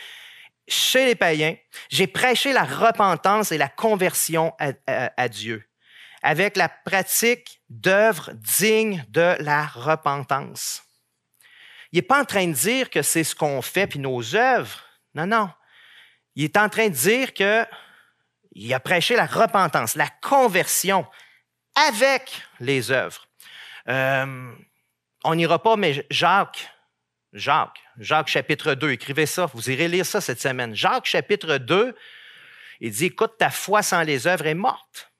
chez les païens, j'ai prêché la repentance et la conversion à, Dieu, avec la pratique d'œuvres dignes de la repentance. Il n'est pas en train de dire que c'est ce qu'on fait puis nos œuvres. Non, non. Il est en train de dire que il a prêché la repentance, la conversion avec les œuvres. Euh, on n'ira pas, mais Jacques, Jacques, Jacques chapitre 2, écrivez ça, vous irez lire ça cette semaine. Jacques chapitre 2, il dit, écoute, ta foi sans les œuvres est morte.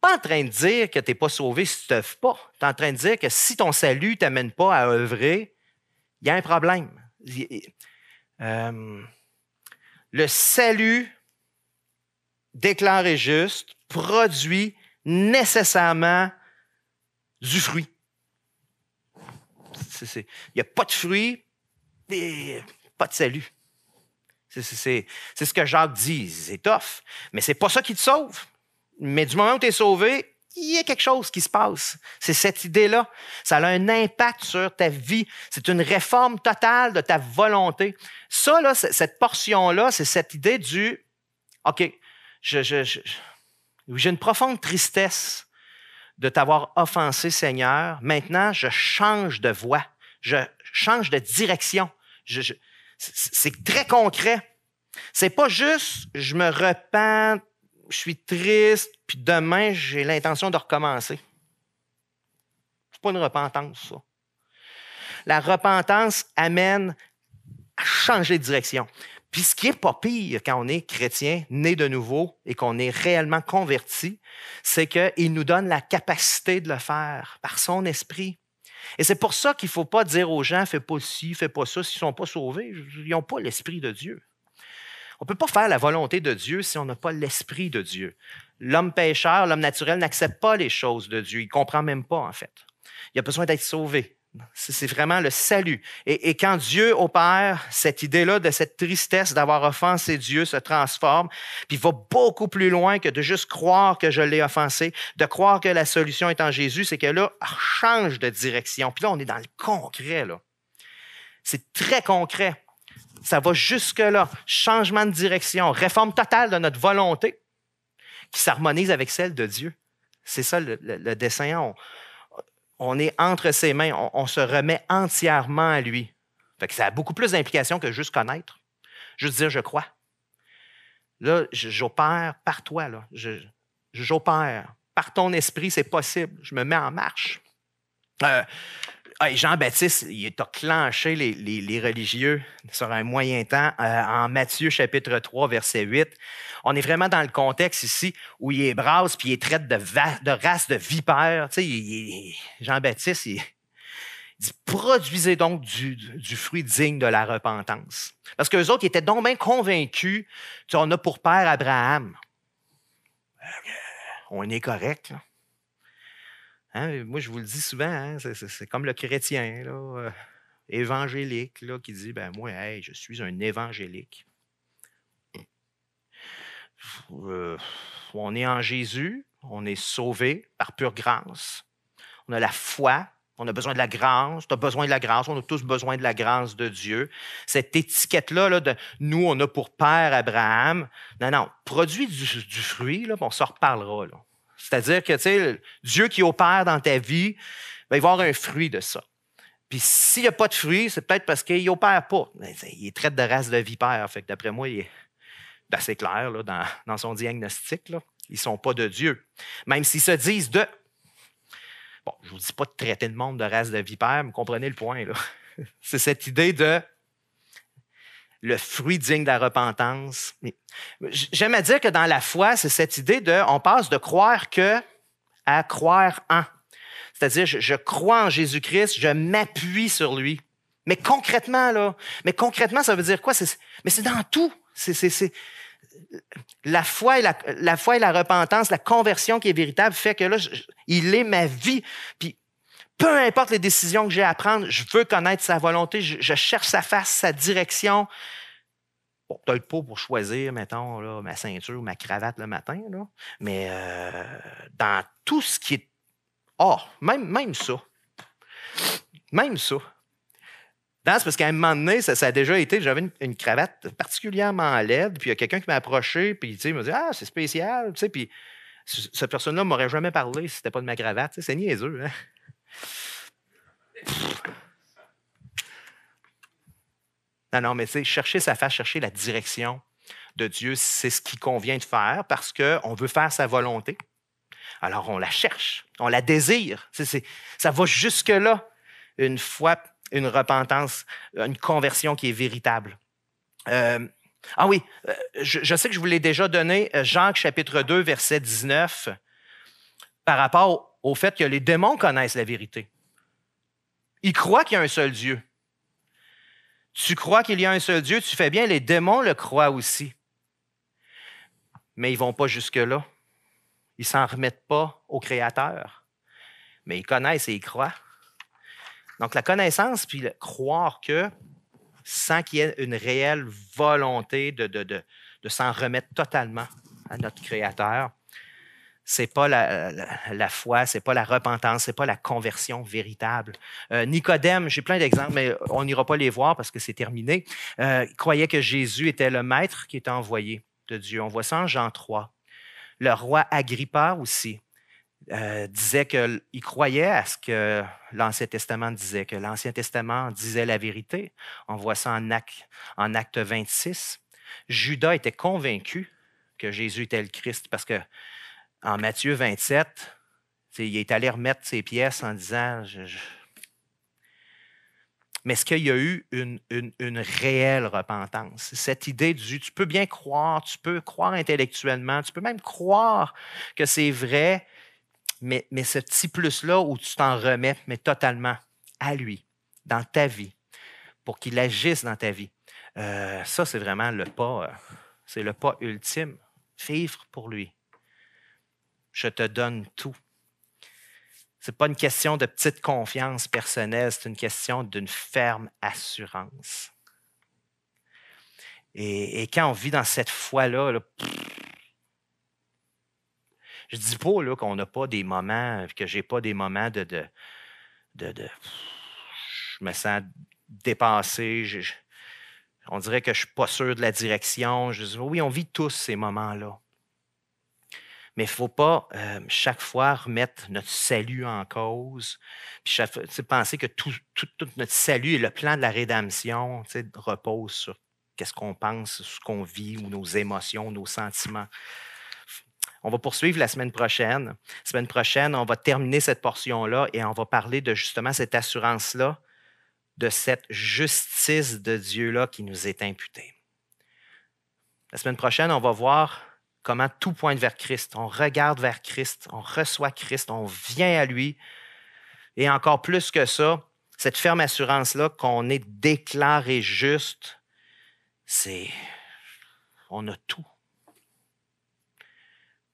Pas en train de dire que tu n'es pas sauvé si tu t'œuvres pas. Tu es en train de dire que si ton salut ne t'amène pas à œuvrer, il y a un problème. Euh, le salut déclaré juste produit nécessairement du fruit. Il n'y a pas de fruits, et pas de salut. C'est ce que Jacques dit. C'est tough. Mais c'est pas ça qui te sauve. Mais du moment où tu es sauvé, il y a quelque chose qui se passe. C'est cette idée-là. Ça a un impact sur ta vie. C'est une réforme totale de ta volonté. Ça, là, cette portion-là, c'est cette idée du OK, j'ai une profonde tristesse de t'avoir offensé, Seigneur. Maintenant, je change de voie, je change de direction. c'est très concret. C'est pas juste je me repens, je suis triste, puis demain j'ai l'intention de recommencer. C'est pas une repentance, ça. La repentance amène à changer de direction. Puis ce qui est pas pire quand on est chrétien, né de nouveau et qu'on est réellement converti, c'est qu'il nous donne la capacité de le faire par son esprit. Et c'est pour ça qu'il ne faut pas dire aux gens, fais pas ci, fais pas ça, s'ils ne sont pas sauvés, ils n'ont pas l'esprit de Dieu. On ne peut pas faire la volonté de Dieu si on n'a pas l'esprit de Dieu. L'homme pécheur, l'homme naturel n'accepte pas les choses de Dieu. Il ne comprend même pas, en fait. Il a besoin d'être sauvé. C'est vraiment le salut. Et, quand Dieu opère, cette idée-là de cette tristesse d'avoir offensé Dieu se transforme, puis va beaucoup plus loin que de juste croire que je l'ai offensé, de croire que la solution est en Jésus, c'est que là, change de direction. Puis là, on est dans le concret. C'est très concret. Ça va jusque-là. Changement de direction, réforme totale de notre volonté qui s'harmonise avec celle de Dieu. C'est ça le, dessin on est entre ses mains, on, se remet entièrement à lui. Fait que ça a beaucoup plus d'implications que juste connaître, juste dire je crois. Là, j'opère par toi, là. J'opère. Par ton esprit, c'est possible. Je me mets en marche. Euh, ah, Jean-Baptiste, il a clenché les, religieux sur un moyen temps euh, en Matthieu chapitre 3, verset 8. On est vraiment dans le contexte ici où il est brasse puis il traite de, race de vipère. Jean-Baptiste, il, dit produisez donc du, fruit digne de la repentance. Parce qu'eux autres, ils étaient donc bien convaincus, tu on a pour père Abraham. Euh, on est correct. Hein, moi, je vous le dis souvent, hein, c'est comme le chrétien euh, évangélique là, qui dit ben Moi, je suis un évangélique. Euh, on est en Jésus, on est sauvé par pure grâce. On a la foi, on a besoin de la grâce, tu as besoin de la grâce, on a tous besoin de la grâce de Dieu. Cette étiquette-là là, de nous, on a pour père Abraham, non, non, produit du, fruit, là, on s'en reparlera. Là. C'est-à-dire que, Dieu qui opère dans ta vie, ben, va y avoir un fruit de ça. Puis s'il n'y a pas de fruit, c'est peut-être parce qu'il opère pas. Il traite de race de vipère. Fait que d'après moi, il est assez ben, clair là, dans, son diagnostic. Là. Ils ne sont pas de Dieu. Même s'ils se disent de. Bon, je ne vous dis pas de traiter le monde de race de vipère, mais comprenez le point. C'est cette idée de le fruit digne de la repentance. J'aime à dire que dans la foi, c'est cette idée de, on passe de croire que à croire en. C'est-à-dire, je, crois en Jésus-Christ, je m'appuie sur lui. Mais concrètement, là, mais concrètement, ça veut dire quoi? Mais c'est dans tout. C'est, la foi, et la, foi et la repentance, la conversion qui est véritable fait que là, il est ma vie. Puis peu importe les décisions que j'ai à prendre, je veux connaître sa volonté, je, cherche sa face, sa direction. Bon, peut-être pas pour choisir, mettons, là, ma ceinture ou ma cravate le matin, mais euh, dans tout ce qui est. oh, même, même ça. Même ça. Dans parce qu'à un moment donné, ça, a déjà été, j'avais une, cravate particulièrement laide, puis il y a quelqu'un qui m'a approché, puis il m'a dit Ah, c'est spécial, tu sais, puis cette personne-là m'aurait jamais parlé si c'était pas de ma cravate. C'est niaiseux, hein? Non, non, mais c'est chercher sa face, chercher la direction de Dieu, c'est ce qui convient de faire parce qu'on veut faire sa volonté. Alors on la cherche, on la désire. ça va jusque-là. Une foi, une repentance, une conversion qui est véritable. Euh, ah oui, euh, je, sais que je vous l'ai déjà donné, euh, Jean chapitre 2, verset 19, par rapport au fait que les démons connaissent la vérité. Ils croient qu'il y a un seul Dieu. Tu crois qu'il y a un seul Dieu, tu fais bien, les démons le croient aussi. Mais ils ne vont pas jusque-là. Ils ne s'en remettent pas au Créateur. Mais ils connaissent et ils croient. Donc la connaissance, puis le croire que, sans qu'il y ait une réelle volonté de, de s'en remettre totalement à notre Créateur, c'est pas la, foi, ce foi, c'est pas la repentance, c'est pas la conversion véritable. Euh, Nicodème, j'ai plein d'exemples, mais on n'ira pas les voir parce que c'est terminé. Euh, croyait que Jésus était le maître qui était envoyé de Dieu. On voit ça en Jean 3. Le roi Agrippa aussi euh, disait qu'il croyait à ce que l'Ancien Testament disait, que l'Ancien Testament disait la vérité. On voit ça en acte 26. Judas était convaincu que Jésus était le Christ parce que en Matthieu 27, il est allé remettre ses pièces en disant Mais est-ce qu'il y a eu une, réelle repentance? Cette idée du tu peux bien croire, tu peux croire intellectuellement, tu peux même croire que c'est vrai, mais, ce petit plus-là où tu t'en remets, mais totalement à lui, dans ta vie, pour qu'il agisse dans ta vie. Euh, ça, c'est vraiment le pas, euh, c'est le pas ultime. Vivre pour lui je te donne tout. Ce n'est pas une question de petite confiance personnelle, c'est une question d'une ferme assurance. Et, quand on vit dans cette foi-là, je ne dis pas là, qu'on n'a pas des moments, que je n'ai pas des moments de, de, de, je me sens dépassé, on dirait que je ne suis pas sûr de la direction. oui, on vit tous ces moments-là. Mais il ne faut pas euh, chaque fois remettre notre salut en cause, puis chaque, penser que tout, notre salut et le plan de la rédemption repose sur qu'est-ce qu'on pense, ce qu'on vit, ou nos émotions, nos sentiments. On va poursuivre la semaine prochaine. La semaine prochaine, on va terminer cette portion-là et on va parler de justement cette assurance-là, de cette justice de Dieu-là qui nous est imputée. La semaine prochaine, on va voir comment tout pointe vers Christ. On regarde vers Christ, on reçoit Christ, on vient à lui. Et encore plus que ça, cette ferme assurance-là qu'on est déclaré juste, c'est... On a tout.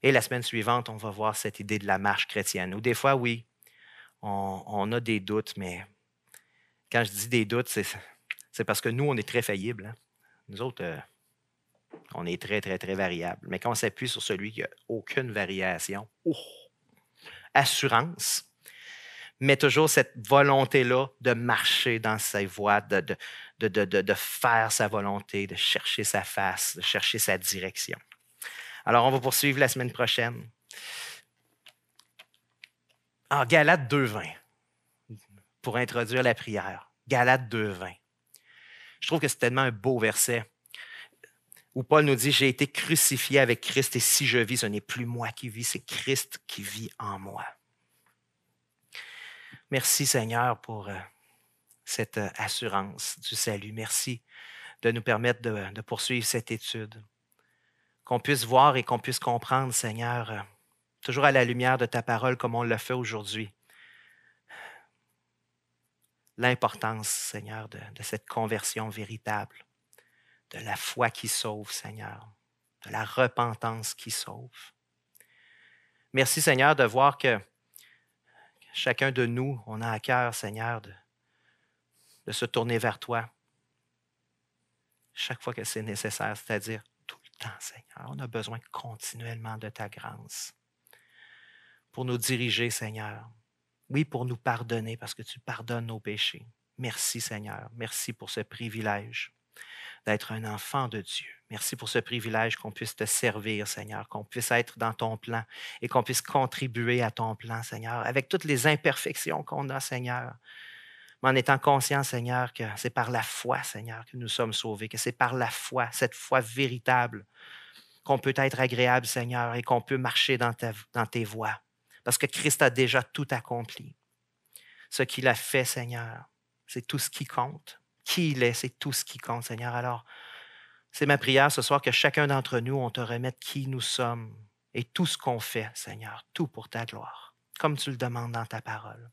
Et la semaine suivante, on va voir cette idée de la marche chrétienne, où des fois, oui, on, a des doutes, mais quand je dis des doutes, c'est parce que nous, on est très faillibles. Hein. Nous autres, euh, on est très, très, très variable. Mais quand on s'appuie sur celui qui n'a aucune variation, oh! assurance, mais toujours cette volonté-là de marcher dans sa voies, de, de, de, faire sa volonté, de chercher sa face, de chercher sa direction. Alors, on va poursuivre la semaine prochaine. En Galate 2.20, pour introduire la prière. Galate 2.20. Je trouve que c'est tellement un beau verset où Paul nous dit, j'ai été crucifié avec Christ et si je vis, ce n'est plus moi qui vis, c'est Christ qui vit en moi. Merci Seigneur pour euh, cette euh, assurance du salut. Merci de nous permettre de, poursuivre cette étude. Qu'on puisse voir et qu'on puisse comprendre, Seigneur, euh, toujours à la lumière de ta parole comme on le fait aujourd'hui. L'importance, Seigneur, de cette conversion véritable de la foi qui sauve, Seigneur, de la repentance qui sauve. Merci, Seigneur, de voir que chacun de nous, on a à cœur, Seigneur, de, de se tourner vers toi chaque fois que c'est nécessaire, c'est-à-dire tout le temps, Seigneur. On a besoin continuellement de ta grâce pour nous diriger, Seigneur. Oui, pour nous pardonner, parce que tu pardonnes nos péchés. Merci, Seigneur. Merci pour ce privilège d'être un enfant de Dieu. Merci pour ce privilège qu'on puisse te servir, Seigneur, qu'on puisse être dans ton plan et qu'on puisse contribuer à ton plan, Seigneur, avec toutes les imperfections qu'on a, Seigneur. Mais en étant conscient, Seigneur, que c'est par la foi, Seigneur, que nous sommes sauvés, que c'est par la foi, cette foi véritable, qu'on peut être agréable, Seigneur, et qu'on peut marcher dans, dans tes voies. Parce que Christ a déjà tout accompli. Ce qu'il a fait, Seigneur, c'est tout ce qui compte qui il est, c'est tout ce qui compte, Seigneur. Alors, c'est ma prière ce soir que chacun d'entre nous, on te remette qui nous sommes et tout ce qu'on fait, Seigneur, tout pour ta gloire, comme tu le demandes dans ta parole.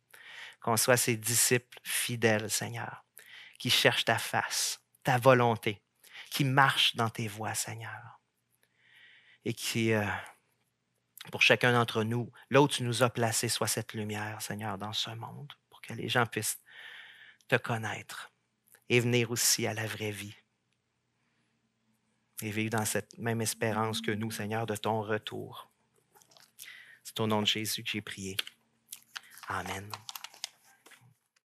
Qu'on soit ses disciples fidèles, Seigneur, qui cherchent ta face, ta volonté, qui marchent dans tes voies, Seigneur, et qui, euh, pour chacun d'entre nous, là où tu nous as placés, soit cette lumière, Seigneur, dans ce monde, pour que les gens puissent te connaître et venir aussi à la vraie vie. Et vivre dans cette même espérance que nous, Seigneur, de ton retour. C'est au nom de Jésus que j'ai prié. Amen.